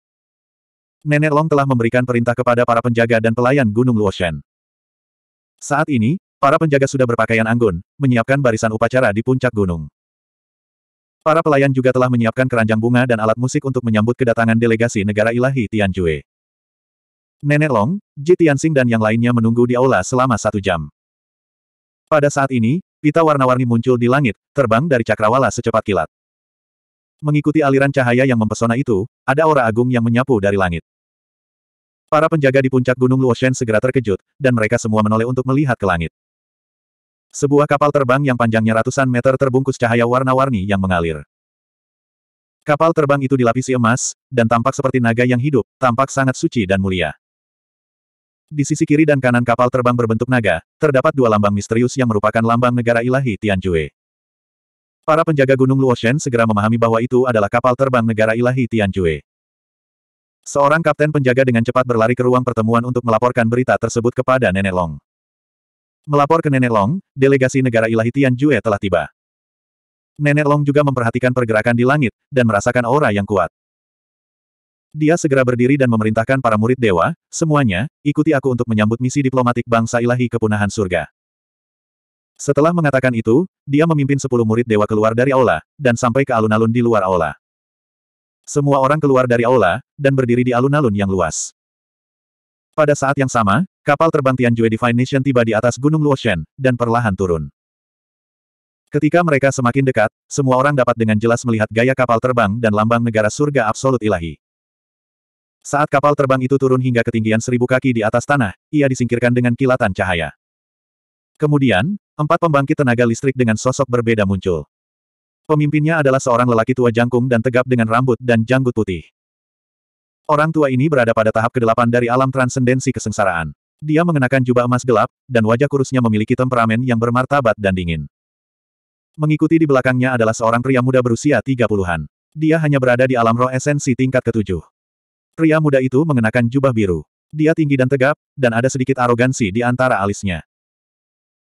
Nenek Long telah memberikan perintah kepada para penjaga dan pelayan Gunung Luoshan. Saat ini, para penjaga sudah berpakaian anggun, menyiapkan barisan upacara di puncak gunung. Para pelayan juga telah menyiapkan keranjang bunga dan alat musik untuk menyambut kedatangan delegasi negara ilahi Tianjue. Nenek Long, Ji Tianxing dan yang lainnya menunggu di aula selama satu jam. Pada saat ini, pita warna-warni muncul di langit, terbang dari cakrawala secepat kilat. Mengikuti aliran cahaya yang mempesona itu, ada aura agung yang menyapu dari langit. Para penjaga di puncak Gunung Luoshen segera terkejut, dan mereka semua menoleh untuk melihat ke langit. Sebuah kapal terbang yang panjangnya ratusan meter terbungkus cahaya warna-warni yang mengalir. Kapal terbang itu dilapisi emas, dan tampak seperti naga yang hidup, tampak sangat suci dan mulia. Di sisi kiri dan kanan kapal terbang berbentuk naga, terdapat dua lambang misterius yang merupakan lambang negara ilahi Tianjue. Para penjaga Gunung Luoshen segera memahami bahwa itu adalah kapal terbang negara ilahi Tianjue. Seorang kapten penjaga dengan cepat berlari ke ruang pertemuan untuk melaporkan berita tersebut kepada Nenek Long. Melapor ke Nenek Long, delegasi negara ilahi Jue telah tiba. Nenek Long juga memperhatikan pergerakan di langit, dan merasakan aura yang kuat. Dia segera berdiri dan memerintahkan para murid dewa, semuanya, ikuti aku untuk menyambut misi diplomatik bangsa ilahi kepunahan surga. Setelah mengatakan itu, dia memimpin sepuluh murid dewa keluar dari aula, dan sampai ke alun-alun di luar aula. Semua orang keluar dari aula, dan berdiri di alun-alun yang luas. Pada saat yang sama, kapal terbang Tianjue Divine Nation tiba di atas Gunung Luoshen, dan perlahan turun. Ketika mereka semakin dekat, semua orang dapat dengan jelas melihat gaya kapal terbang dan lambang negara surga absolut ilahi. Saat kapal terbang itu turun hingga ketinggian seribu kaki di atas tanah, ia disingkirkan dengan kilatan cahaya. Kemudian, empat pembangkit tenaga listrik dengan sosok berbeda muncul. Pemimpinnya adalah seorang lelaki tua jangkung dan tegap dengan rambut dan janggut putih. Orang tua ini berada pada tahap kedelapan dari alam transendensi kesengsaraan. Dia mengenakan jubah emas gelap, dan wajah kurusnya memiliki temperamen yang bermartabat dan dingin. Mengikuti di belakangnya adalah seorang pria muda berusia 30-an. Dia hanya berada di alam roh esensi tingkat ketujuh. Pria muda itu mengenakan jubah biru. Dia tinggi dan tegap, dan ada sedikit arogansi di antara alisnya.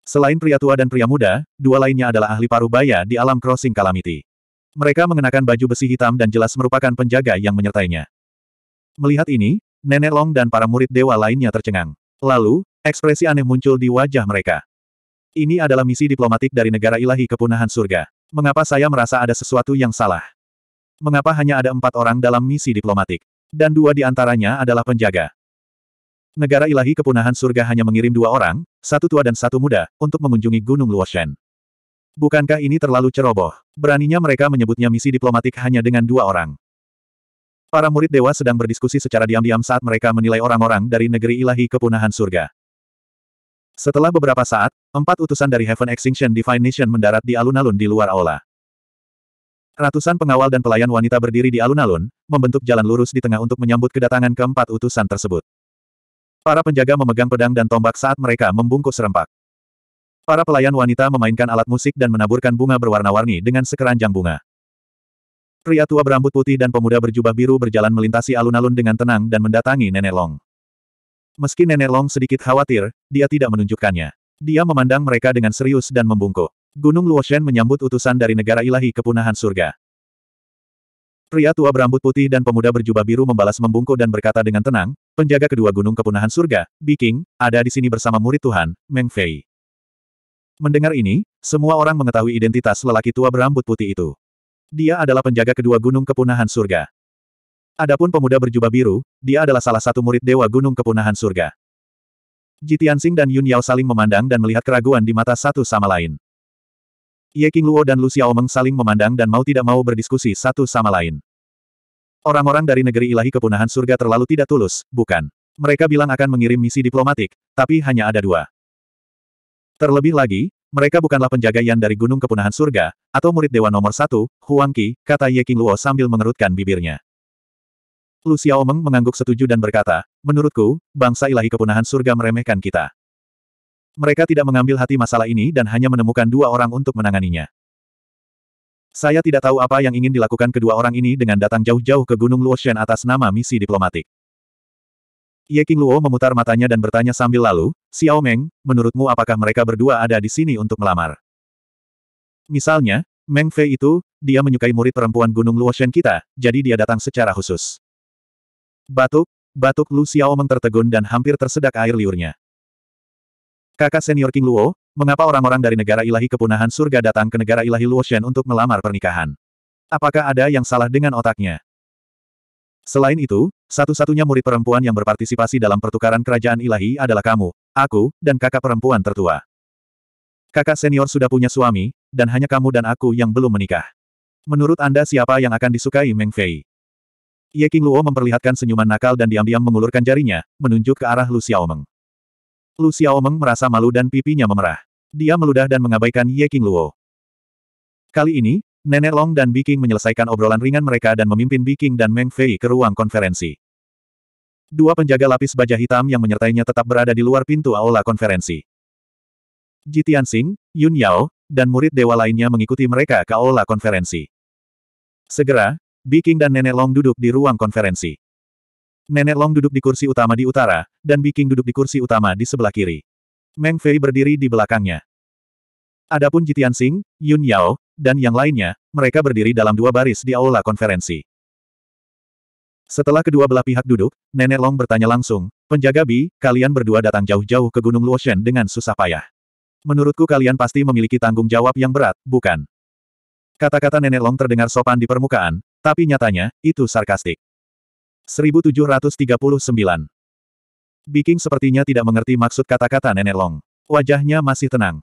Selain pria tua dan pria muda, dua lainnya adalah ahli parubaya di alam crossing calamity. Mereka mengenakan baju besi hitam dan jelas merupakan penjaga yang menyertainya. Melihat ini, Nenek Long dan para murid dewa lainnya tercengang. Lalu, ekspresi aneh muncul di wajah mereka. Ini adalah misi diplomatik dari negara ilahi kepunahan surga. Mengapa saya merasa ada sesuatu yang salah? Mengapa hanya ada empat orang dalam misi diplomatik? Dan dua di antaranya adalah penjaga negara ilahi kepunahan surga hanya mengirim dua orang, satu tua dan satu muda, untuk mengunjungi Gunung Luoshen. Bukankah ini terlalu ceroboh? Beraninya mereka menyebutnya misi diplomatik hanya dengan dua orang. Para murid dewa sedang berdiskusi secara diam-diam saat mereka menilai orang-orang dari negeri ilahi kepunahan surga. Setelah beberapa saat, empat utusan dari Heaven Extinction Divine Nation mendarat di alun-alun di luar aula. Ratusan pengawal dan pelayan wanita berdiri di alun-alun, membentuk jalan lurus di tengah untuk menyambut kedatangan keempat utusan tersebut. Para penjaga memegang pedang dan tombak saat mereka membungkus serempak. Para pelayan wanita memainkan alat musik dan menaburkan bunga berwarna-warni dengan sekeranjang bunga. Pria tua berambut putih dan pemuda berjubah biru berjalan melintasi alun-alun dengan tenang dan mendatangi Nenek Long. Meski Nenek Long sedikit khawatir, dia tidak menunjukkannya. Dia memandang mereka dengan serius dan membungkuk. Gunung Luoshen menyambut utusan dari negara ilahi kepunahan surga. Pria tua berambut putih dan pemuda berjubah biru membalas membungkuk dan berkata dengan tenang, penjaga kedua gunung kepunahan surga, Biking, ada di sini bersama murid Tuhan, Meng Fei. Mendengar ini, semua orang mengetahui identitas lelaki tua berambut putih itu. Dia adalah penjaga kedua gunung kepunahan surga. Adapun pemuda berjubah biru, dia adalah salah satu murid dewa gunung kepunahan surga. Sing dan Yun Yao saling memandang dan melihat keraguan di mata satu sama lain. Ye Luo dan Lu Xiaomeng saling memandang dan mau tidak mau berdiskusi satu sama lain. Orang-orang dari negeri ilahi kepunahan surga terlalu tidak tulus, bukan? Mereka bilang akan mengirim misi diplomatik, tapi hanya ada dua. Terlebih lagi, mereka bukanlah penjaga yang dari Gunung Kepunahan Surga, atau murid Dewa nomor satu, Huang Qi, kata Ye Luo sambil mengerutkan bibirnya. Lu Xiaomeng mengangguk setuju dan berkata, menurutku, bangsa ilahi kepunahan surga meremehkan kita. Mereka tidak mengambil hati masalah ini dan hanya menemukan dua orang untuk menanganinya. Saya tidak tahu apa yang ingin dilakukan kedua orang ini dengan datang jauh-jauh ke Gunung Luoshen atas nama misi diplomatik. Ye King Luo memutar matanya dan bertanya sambil lalu, Xiao Meng, menurutmu apakah mereka berdua ada di sini untuk melamar? Misalnya, Meng Fei itu, dia menyukai murid perempuan Gunung Luoshen kita, jadi dia datang secara khusus. Batuk, batuk Lu Xiao Meng tertegun dan hampir tersedak air liurnya. Kakak senior King Luo, mengapa orang-orang dari negara ilahi kepunahan surga datang ke negara ilahi Shen untuk melamar pernikahan? Apakah ada yang salah dengan otaknya? Selain itu, satu-satunya murid perempuan yang berpartisipasi dalam pertukaran kerajaan ilahi adalah kamu, aku, dan kakak perempuan tertua. Kakak senior sudah punya suami, dan hanya kamu dan aku yang belum menikah. Menurut Anda siapa yang akan disukai Meng Fei? Ye King Luo memperlihatkan senyuman nakal dan diam-diam mengulurkan jarinya, menunjuk ke arah Lu Xiaomeng. Lu Xiaomeng merasa malu dan pipinya memerah. Dia meludah dan mengabaikan Ye King Luo. Kali ini, Nenek Long dan Biking menyelesaikan obrolan ringan mereka dan memimpin Biking dan Meng Fei ke ruang konferensi. Dua penjaga lapis baja hitam yang menyertainya tetap berada di luar pintu aula konferensi. Jitian Sing, Yun Yao, dan murid dewa lainnya mengikuti mereka ke aula konferensi. Segera, Biking dan Nenek Long duduk di ruang konferensi. Nenek Long duduk di kursi utama di utara, dan Biking duduk di kursi utama di sebelah kiri. Meng Fei berdiri di belakangnya. Adapun Jitian Sing, Yun Yao, dan yang lainnya, mereka berdiri dalam dua baris di aula konferensi. Setelah kedua belah pihak duduk, Nenek Long bertanya langsung, Penjaga Bi, kalian berdua datang jauh-jauh ke Gunung Luoshen dengan susah payah. Menurutku kalian pasti memiliki tanggung jawab yang berat, bukan? Kata-kata Nenek Long terdengar sopan di permukaan, tapi nyatanya, itu sarkastik. 1739. Biking sepertinya tidak mengerti maksud kata-kata Nenek Long. Wajahnya masih tenang.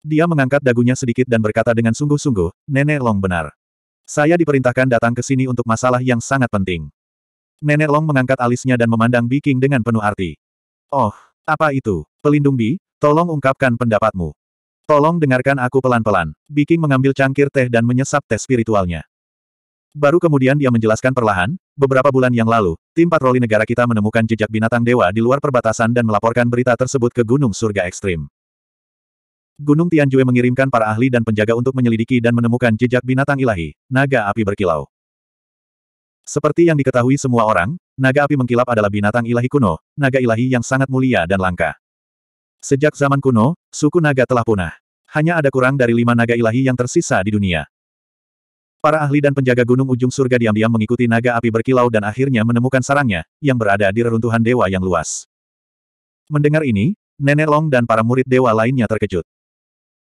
Dia mengangkat dagunya sedikit dan berkata dengan sungguh-sungguh, Nenek Long benar. Saya diperintahkan datang ke sini untuk masalah yang sangat penting. Nenek Long mengangkat alisnya dan memandang Biking dengan penuh arti. Oh, apa itu? Pelindung Bi, tolong ungkapkan pendapatmu. Tolong dengarkan aku pelan-pelan. Biking mengambil cangkir teh dan menyesap teh spiritualnya. Baru kemudian dia menjelaskan perlahan, Beberapa bulan yang lalu, tim patroli negara kita menemukan jejak binatang dewa di luar perbatasan dan melaporkan berita tersebut ke Gunung Surga Ekstrim. Gunung Tianjue mengirimkan para ahli dan penjaga untuk menyelidiki dan menemukan jejak binatang ilahi, naga api berkilau. Seperti yang diketahui semua orang, naga api mengkilap adalah binatang ilahi kuno, naga ilahi yang sangat mulia dan langka. Sejak zaman kuno, suku naga telah punah. Hanya ada kurang dari lima naga ilahi yang tersisa di dunia. Para ahli dan penjaga gunung ujung surga diam-diam mengikuti naga api berkilau dan akhirnya menemukan sarangnya, yang berada di reruntuhan dewa yang luas. Mendengar ini, Nenek Long dan para murid dewa lainnya terkejut.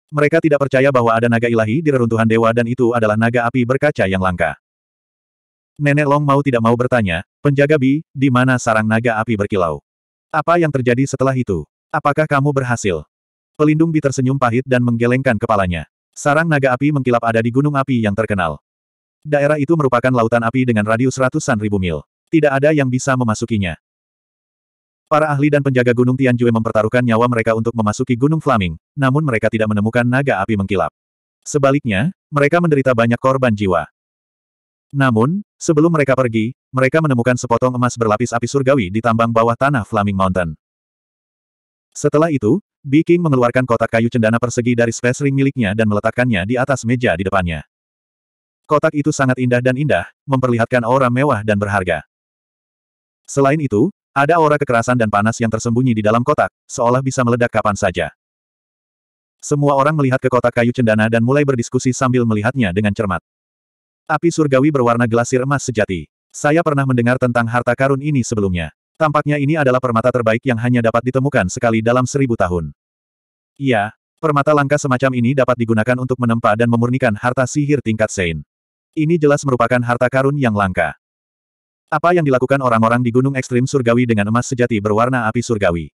Mereka tidak percaya bahwa ada naga ilahi di reruntuhan dewa dan itu adalah naga api berkaca yang langka. Nenek Long mau tidak mau bertanya, penjaga Bi, di mana sarang naga api berkilau? Apa yang terjadi setelah itu? Apakah kamu berhasil? Pelindung Bi tersenyum pahit dan menggelengkan kepalanya. Sarang naga api mengkilap ada di gunung api yang terkenal. Daerah itu merupakan lautan api dengan radius ratusan ribu mil. Tidak ada yang bisa memasukinya. Para ahli dan penjaga Gunung Tianjue mempertaruhkan nyawa mereka untuk memasuki Gunung Flaming, namun mereka tidak menemukan naga api mengkilap. Sebaliknya, mereka menderita banyak korban jiwa. Namun, sebelum mereka pergi, mereka menemukan sepotong emas berlapis api surgawi di tambang bawah tanah Flaming Mountain. Setelah itu, Biking mengeluarkan kotak kayu cendana persegi dari space ring miliknya dan meletakkannya di atas meja di depannya. Kotak itu sangat indah dan indah, memperlihatkan aura mewah dan berharga. Selain itu, ada aura kekerasan dan panas yang tersembunyi di dalam kotak, seolah bisa meledak kapan saja. Semua orang melihat ke kotak kayu cendana dan mulai berdiskusi sambil melihatnya dengan cermat. Api surgawi berwarna gelasir emas sejati. Saya pernah mendengar tentang harta karun ini sebelumnya. Tampaknya ini adalah permata terbaik yang hanya dapat ditemukan sekali dalam seribu tahun. Iya, permata langka semacam ini dapat digunakan untuk menempa dan memurnikan harta sihir tingkat Sein. Ini jelas merupakan harta karun yang langka. Apa yang dilakukan orang-orang di Gunung Ekstrim Surgawi dengan emas sejati berwarna api surgawi?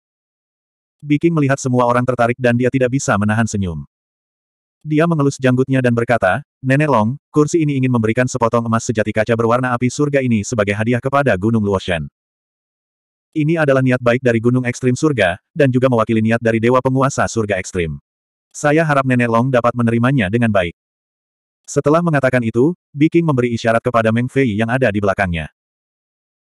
Biking melihat semua orang tertarik dan dia tidak bisa menahan senyum. Dia mengelus janggutnya dan berkata, Nenek Long, kursi ini ingin memberikan sepotong emas sejati kaca berwarna api surga ini sebagai hadiah kepada Gunung Luoshan. Ini adalah niat baik dari Gunung Ekstrim Surga, dan juga mewakili niat dari Dewa Penguasa Surga Ekstrim. Saya harap Nenek Long dapat menerimanya dengan baik. Setelah mengatakan itu, Biking memberi isyarat kepada Meng Fei yang ada di belakangnya.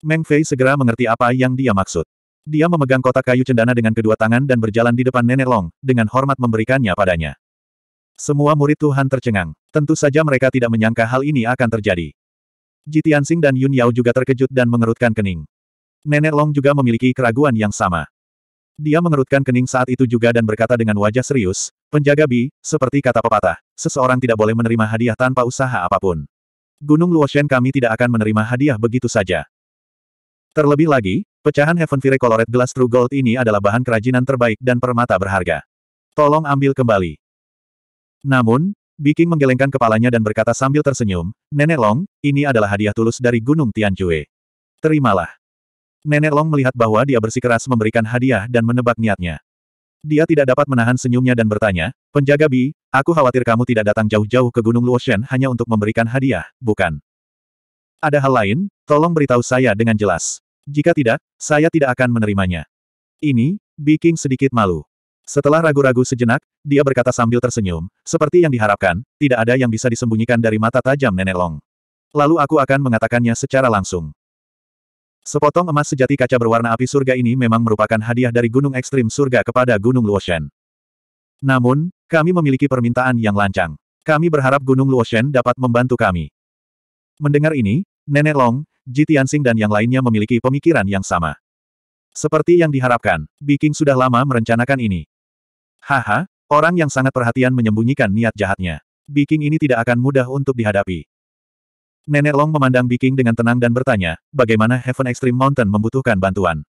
Meng Fei segera mengerti apa yang dia maksud. Dia memegang kotak kayu cendana dengan kedua tangan dan berjalan di depan Nenek Long, dengan hormat memberikannya padanya. Semua murid Tuhan tercengang. Tentu saja mereka tidak menyangka hal ini akan terjadi. Tianxing dan Yun Yao juga terkejut dan mengerutkan kening. Nenek Long juga memiliki keraguan yang sama. Dia mengerutkan kening saat itu juga dan berkata dengan wajah serius, penjaga Bi, seperti kata pepatah, seseorang tidak boleh menerima hadiah tanpa usaha apapun. Gunung Luoshen kami tidak akan menerima hadiah begitu saja. Terlebih lagi, pecahan Heaven Fire Colored Glass True Gold ini adalah bahan kerajinan terbaik dan permata berharga. Tolong ambil kembali. Namun, Biking menggelengkan kepalanya dan berkata sambil tersenyum, Nenek Long, ini adalah hadiah tulus dari Gunung Tianjue. Terimalah. Nenek Long melihat bahwa dia bersikeras memberikan hadiah dan menebak niatnya. Dia tidak dapat menahan senyumnya dan bertanya, Penjaga Bi, aku khawatir kamu tidak datang jauh-jauh ke Gunung Luoshen hanya untuk memberikan hadiah, bukan? Ada hal lain, tolong beritahu saya dengan jelas. Jika tidak, saya tidak akan menerimanya. Ini, Bi King sedikit malu. Setelah ragu-ragu sejenak, dia berkata sambil tersenyum, seperti yang diharapkan, tidak ada yang bisa disembunyikan dari mata tajam Nenek Long. Lalu aku akan mengatakannya secara langsung. Sepotong emas sejati kaca berwarna api surga ini memang merupakan hadiah dari Gunung Ekstrim Surga kepada Gunung Luoshen. Namun, kami memiliki permintaan yang lancang. Kami berharap Gunung Luoshen dapat membantu kami. Mendengar ini, Nenek Long, Ji Tianxing dan yang lainnya memiliki pemikiran yang sama. Seperti yang diharapkan, Biking sudah lama merencanakan ini. Haha, orang yang sangat perhatian menyembunyikan niat jahatnya. Biking ini tidak akan mudah untuk dihadapi. Nenek Long memandang Biking dengan tenang dan bertanya, bagaimana Heaven Extreme Mountain membutuhkan bantuan?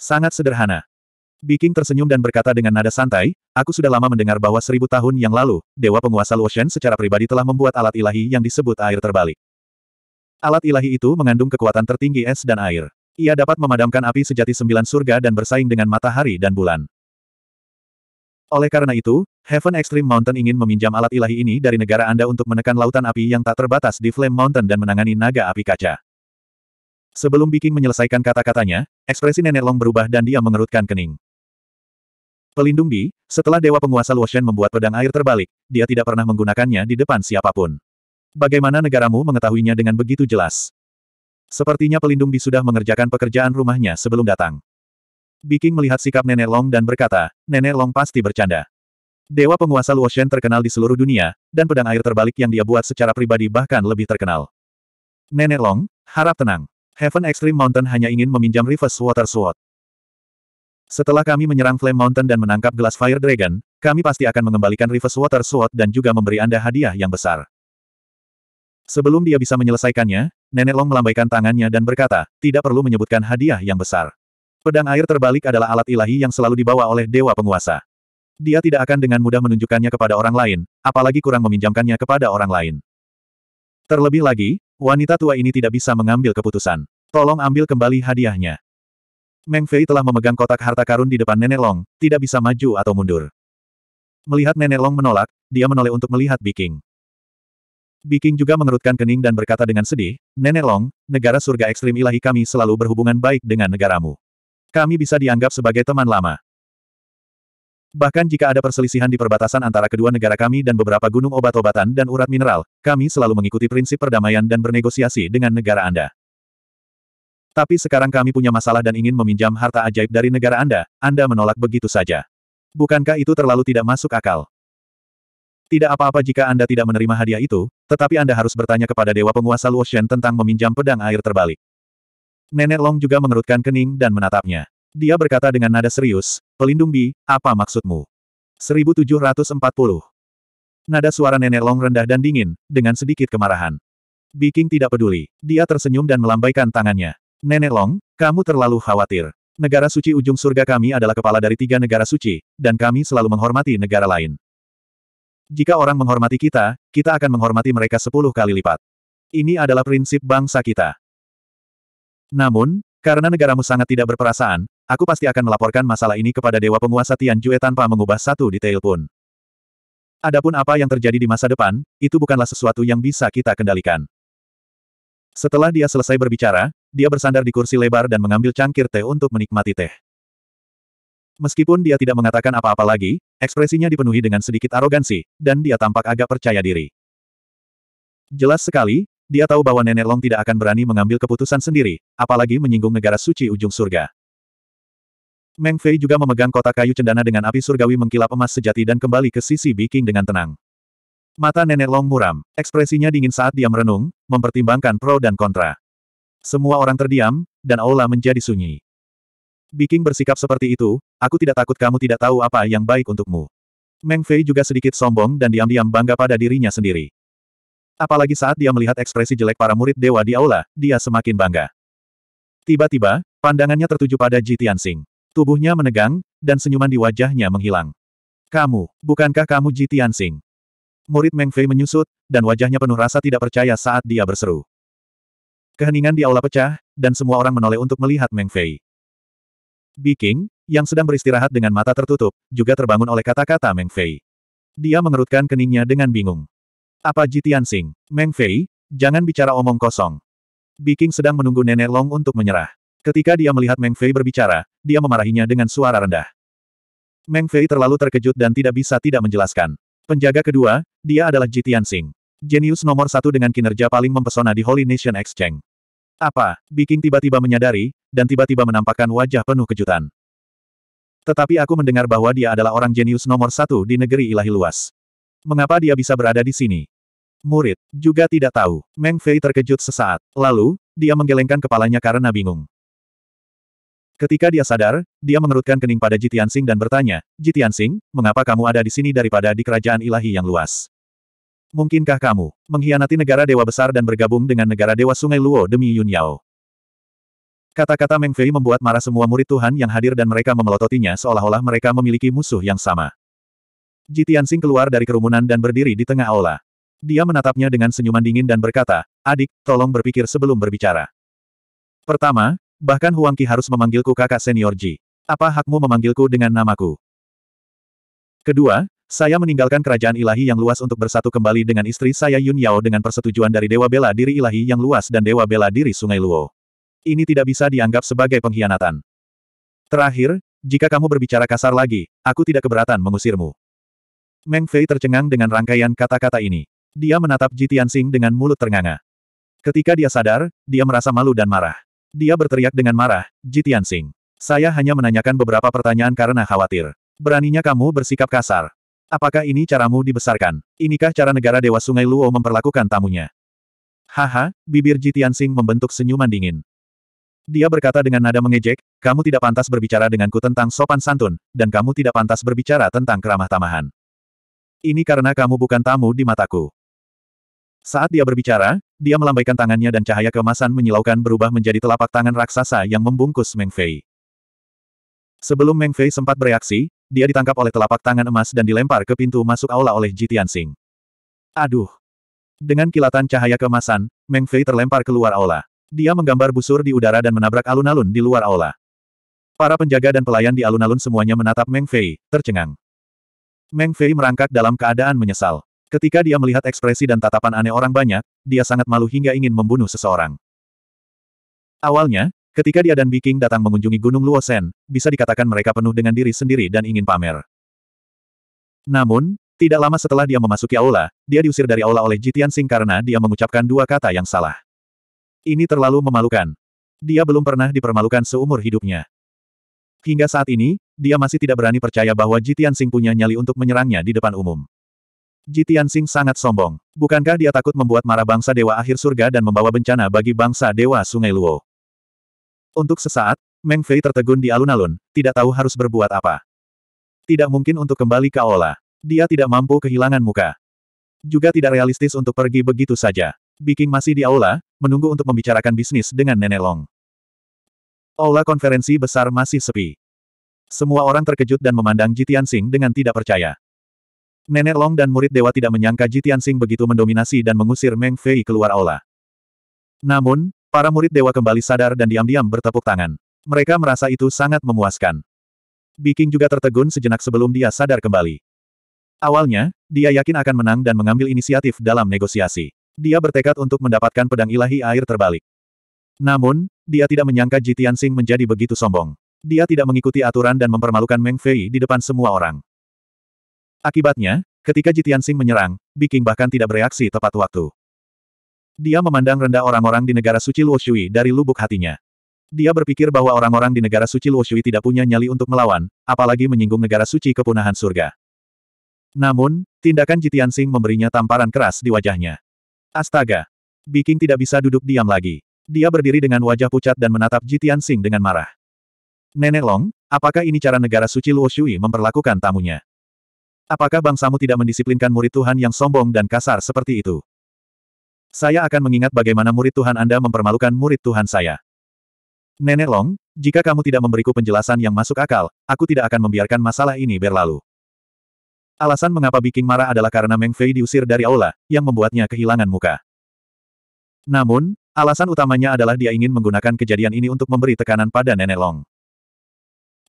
Sangat sederhana. Biking tersenyum dan berkata dengan nada santai, aku sudah lama mendengar bahwa seribu tahun yang lalu, Dewa Penguasa Luoshen secara pribadi telah membuat alat ilahi yang disebut air terbalik. Alat ilahi itu mengandung kekuatan tertinggi es dan air. Ia dapat memadamkan api sejati sembilan surga dan bersaing dengan matahari dan bulan. Oleh karena itu, Heaven Extreme Mountain ingin meminjam alat ilahi ini dari negara Anda untuk menekan lautan api yang tak terbatas di Flame Mountain dan menangani naga api kaca. Sebelum Biking menyelesaikan kata-katanya, ekspresi Nenek Long berubah dan dia mengerutkan kening. Pelindung Bi, setelah Dewa Penguasa Luoshen membuat pedang air terbalik, dia tidak pernah menggunakannya di depan siapapun. Bagaimana negaramu mengetahuinya dengan begitu jelas? Sepertinya pelindung Bi sudah mengerjakan pekerjaan rumahnya sebelum datang. Biking melihat sikap Nenek Long dan berkata, Nenek Long pasti bercanda. Dewa penguasa Luoshen terkenal di seluruh dunia, dan pedang air terbalik yang dia buat secara pribadi bahkan lebih terkenal. Nenek Long, harap tenang. Heaven Extreme Mountain hanya ingin meminjam Reverse Water Sword. Setelah kami menyerang Flame Mountain dan menangkap Glass Fire Dragon, kami pasti akan mengembalikan Reverse Water Sword dan juga memberi Anda hadiah yang besar. Sebelum dia bisa menyelesaikannya, Nenek Long melambaikan tangannya dan berkata, tidak perlu menyebutkan hadiah yang besar. Pedang air terbalik adalah alat ilahi yang selalu dibawa oleh dewa penguasa. Dia tidak akan dengan mudah menunjukkannya kepada orang lain, apalagi kurang meminjamkannya kepada orang lain. Terlebih lagi, wanita tua ini tidak bisa mengambil keputusan. Tolong ambil kembali hadiahnya. Meng Fei telah memegang kotak harta karun di depan Nenek Long, tidak bisa maju atau mundur. Melihat Nenek Long menolak, dia menoleh untuk melihat Biking. Biking juga mengerutkan kening dan berkata dengan sedih, Nenek Long, negara surga ekstrim ilahi kami selalu berhubungan baik dengan negaramu kami bisa dianggap sebagai teman lama. Bahkan jika ada perselisihan di perbatasan antara kedua negara kami dan beberapa gunung obat-obatan dan urat mineral, kami selalu mengikuti prinsip perdamaian dan bernegosiasi dengan negara Anda. Tapi sekarang kami punya masalah dan ingin meminjam harta ajaib dari negara Anda, Anda menolak begitu saja. Bukankah itu terlalu tidak masuk akal? Tidak apa-apa jika Anda tidak menerima hadiah itu, tetapi Anda harus bertanya kepada Dewa Penguasa Luoshen tentang meminjam pedang air terbalik. Nenek Long juga mengerutkan kening dan menatapnya. Dia berkata dengan nada serius, Pelindung Bi, apa maksudmu? 1740. Nada suara Nenek Long rendah dan dingin, dengan sedikit kemarahan. Biking tidak peduli. Dia tersenyum dan melambaikan tangannya. Nenek Long, kamu terlalu khawatir. Negara suci ujung surga kami adalah kepala dari tiga negara suci, dan kami selalu menghormati negara lain. Jika orang menghormati kita, kita akan menghormati mereka sepuluh kali lipat. Ini adalah prinsip bangsa kita. Namun, karena negaramu sangat tidak berperasaan, aku pasti akan melaporkan masalah ini kepada Dewa Penguasa Tianjue tanpa mengubah satu detail pun. Adapun apa yang terjadi di masa depan, itu bukanlah sesuatu yang bisa kita kendalikan. Setelah dia selesai berbicara, dia bersandar di kursi lebar dan mengambil cangkir teh untuk menikmati teh. Meskipun dia tidak mengatakan apa-apa lagi, ekspresinya dipenuhi dengan sedikit arogansi, dan dia tampak agak percaya diri. Jelas sekali, dia tahu bahwa Nenek Long tidak akan berani mengambil keputusan sendiri, apalagi menyinggung negara suci ujung surga. Meng Fei juga memegang kotak kayu cendana dengan api surgawi mengkilap emas sejati dan kembali ke sisi Biking dengan tenang. Mata Nenek Long muram, ekspresinya dingin saat dia merenung, mempertimbangkan pro dan kontra. Semua orang terdiam, dan aula menjadi sunyi. Biking bersikap seperti itu, aku tidak takut kamu tidak tahu apa yang baik untukmu. Meng Fei juga sedikit sombong dan diam-diam bangga pada dirinya sendiri. Apalagi saat dia melihat ekspresi jelek para murid dewa di aula, dia semakin bangga. Tiba-tiba, pandangannya tertuju pada Ji Tianxing. Tubuhnya menegang, dan senyuman di wajahnya menghilang. Kamu, bukankah kamu Ji Tianxing? Murid Meng Fei menyusut, dan wajahnya penuh rasa tidak percaya saat dia berseru. Keheningan di aula pecah, dan semua orang menoleh untuk melihat Meng Fei. Biking, yang sedang beristirahat dengan mata tertutup, juga terbangun oleh kata-kata Meng Fei. Dia mengerutkan keningnya dengan bingung. Apa Ji Tianxing? Meng Fei, jangan bicara omong kosong. Biking sedang menunggu Nenek Long untuk menyerah. Ketika dia melihat Meng Fei berbicara, dia memarahinya dengan suara rendah. Meng Fei terlalu terkejut dan tidak bisa tidak menjelaskan. Penjaga kedua, dia adalah Ji Tianxing. Jenius nomor satu dengan kinerja paling mempesona di Holy Nation Exchange. Apa? Biking tiba-tiba menyadari, dan tiba-tiba menampakkan wajah penuh kejutan. Tetapi aku mendengar bahwa dia adalah orang jenius nomor satu di negeri ilahi luas. Mengapa dia bisa berada di sini? murid, juga tidak tahu. Meng Fei terkejut sesaat. Lalu, dia menggelengkan kepalanya karena bingung. Ketika dia sadar, dia mengerutkan kening pada Jitian Sing dan bertanya, Jitian Sing, mengapa kamu ada di sini daripada di kerajaan ilahi yang luas? Mungkinkah kamu mengkhianati negara dewa besar dan bergabung dengan negara dewa sungai Luo demi Yun Yao? Kata-kata Meng Fei membuat marah semua murid Tuhan yang hadir dan mereka memelototinya seolah-olah mereka memiliki musuh yang sama. Jitian Sing keluar dari kerumunan dan berdiri di tengah aula. Dia menatapnya dengan senyuman dingin dan berkata, adik, tolong berpikir sebelum berbicara. Pertama, bahkan Huang Qi harus memanggilku kakak senior Ji. Apa hakmu memanggilku dengan namaku? Kedua, saya meninggalkan kerajaan ilahi yang luas untuk bersatu kembali dengan istri saya Yun Yao dengan persetujuan dari Dewa Bela Diri Ilahi yang luas dan Dewa Bela Diri Sungai Luo. Ini tidak bisa dianggap sebagai pengkhianatan. Terakhir, jika kamu berbicara kasar lagi, aku tidak keberatan mengusirmu. Meng Fei tercengang dengan rangkaian kata-kata ini. Dia menatap Jitian Sing dengan mulut ternganga. Ketika dia sadar, dia merasa malu dan marah. Dia berteriak dengan marah, Jitian Sing. Saya hanya menanyakan beberapa pertanyaan karena khawatir. Beraninya kamu bersikap kasar. Apakah ini caramu dibesarkan? Inikah cara negara Dewa Sungai Luo memperlakukan tamunya? Haha, bibir Jitian Sing membentuk senyuman dingin. Dia berkata dengan nada mengejek, kamu tidak pantas berbicara denganku tentang sopan santun, dan kamu tidak pantas berbicara tentang keramah tamahan. Ini karena kamu bukan tamu di mataku. Saat dia berbicara, dia melambaikan tangannya dan cahaya kemasan menyilaukan berubah menjadi telapak tangan raksasa yang membungkus Meng Fei. Sebelum Meng Fei sempat bereaksi, dia ditangkap oleh telapak tangan emas dan dilempar ke pintu masuk aula oleh Ji Tianxing. Aduh! Dengan kilatan cahaya kemasan, Meng Fei terlempar keluar aula. Dia menggambar busur di udara dan menabrak alun-alun di luar aula. Para penjaga dan pelayan di alun-alun semuanya menatap Meng Fei, tercengang. Meng Fei merangkak dalam keadaan menyesal. Ketika dia melihat ekspresi dan tatapan aneh orang banyak, dia sangat malu hingga ingin membunuh seseorang. Awalnya, ketika dia dan Biking datang mengunjungi Gunung Luosen, bisa dikatakan mereka penuh dengan diri sendiri dan ingin pamer. Namun, tidak lama setelah dia memasuki aula, dia diusir dari aula oleh Jitian Sing karena dia mengucapkan dua kata yang salah. Ini terlalu memalukan. Dia belum pernah dipermalukan seumur hidupnya. Hingga saat ini, dia masih tidak berani percaya bahwa Jitian Sing punya nyali untuk menyerangnya di depan umum. Jitian Tianxing sangat sombong. Bukankah dia takut membuat marah bangsa Dewa Akhir Surga dan membawa bencana bagi bangsa Dewa Sungai Luo? Untuk sesaat, Meng Fei tertegun di alun-alun, tidak tahu harus berbuat apa. Tidak mungkin untuk kembali ke Aula. Dia tidak mampu kehilangan muka. Juga tidak realistis untuk pergi begitu saja. Biking masih di Aula, menunggu untuk membicarakan bisnis dengan Nenek Long. Aula konferensi besar masih sepi. Semua orang terkejut dan memandang Jitian Sing dengan tidak percaya. Nenek Long dan murid dewa tidak menyangka Jitian Sing begitu mendominasi dan mengusir Meng Fei keluar aula. Namun, para murid dewa kembali sadar dan diam-diam bertepuk tangan. Mereka merasa itu sangat memuaskan. Biking juga tertegun sejenak sebelum dia sadar kembali. Awalnya, dia yakin akan menang dan mengambil inisiatif dalam negosiasi. Dia bertekad untuk mendapatkan pedang ilahi air terbalik. Namun, dia tidak menyangka Jitian Sing menjadi begitu sombong. Dia tidak mengikuti aturan dan mempermalukan Meng Fei di depan semua orang. Akibatnya, ketika Jitian Sing menyerang, Biking bahkan tidak bereaksi tepat waktu. Dia memandang rendah orang-orang di negara suci Luoshui dari lubuk hatinya. Dia berpikir bahwa orang-orang di negara suci Luoshui tidak punya nyali untuk melawan, apalagi menyinggung negara suci kepunahan surga. Namun, tindakan Jitian Sing memberinya tamparan keras di wajahnya. Astaga! Biking tidak bisa duduk diam lagi. Dia berdiri dengan wajah pucat dan menatap Jitian Sing dengan marah. Nenek Long, apakah ini cara negara suci Luoshui memperlakukan tamunya? Apakah bangsamu tidak mendisiplinkan murid Tuhan yang sombong dan kasar seperti itu? Saya akan mengingat bagaimana murid Tuhan Anda mempermalukan murid Tuhan saya. Nenek Long, jika kamu tidak memberiku penjelasan yang masuk akal, aku tidak akan membiarkan masalah ini berlalu. Alasan mengapa Biking marah adalah karena Meng Fei diusir dari aula, yang membuatnya kehilangan muka. Namun, alasan utamanya adalah dia ingin menggunakan kejadian ini untuk memberi tekanan pada Nenek Long.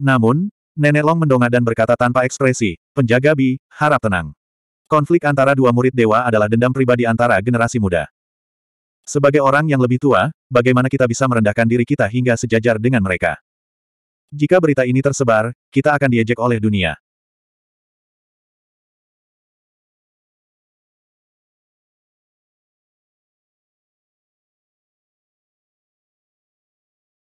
Namun, Nenek Long mendongak dan berkata tanpa ekspresi, penjaga Bi, harap tenang. Konflik antara dua murid dewa adalah dendam pribadi antara generasi muda. Sebagai orang yang lebih tua, bagaimana kita bisa merendahkan diri kita hingga sejajar dengan mereka? Jika berita ini tersebar, kita akan diejek oleh dunia.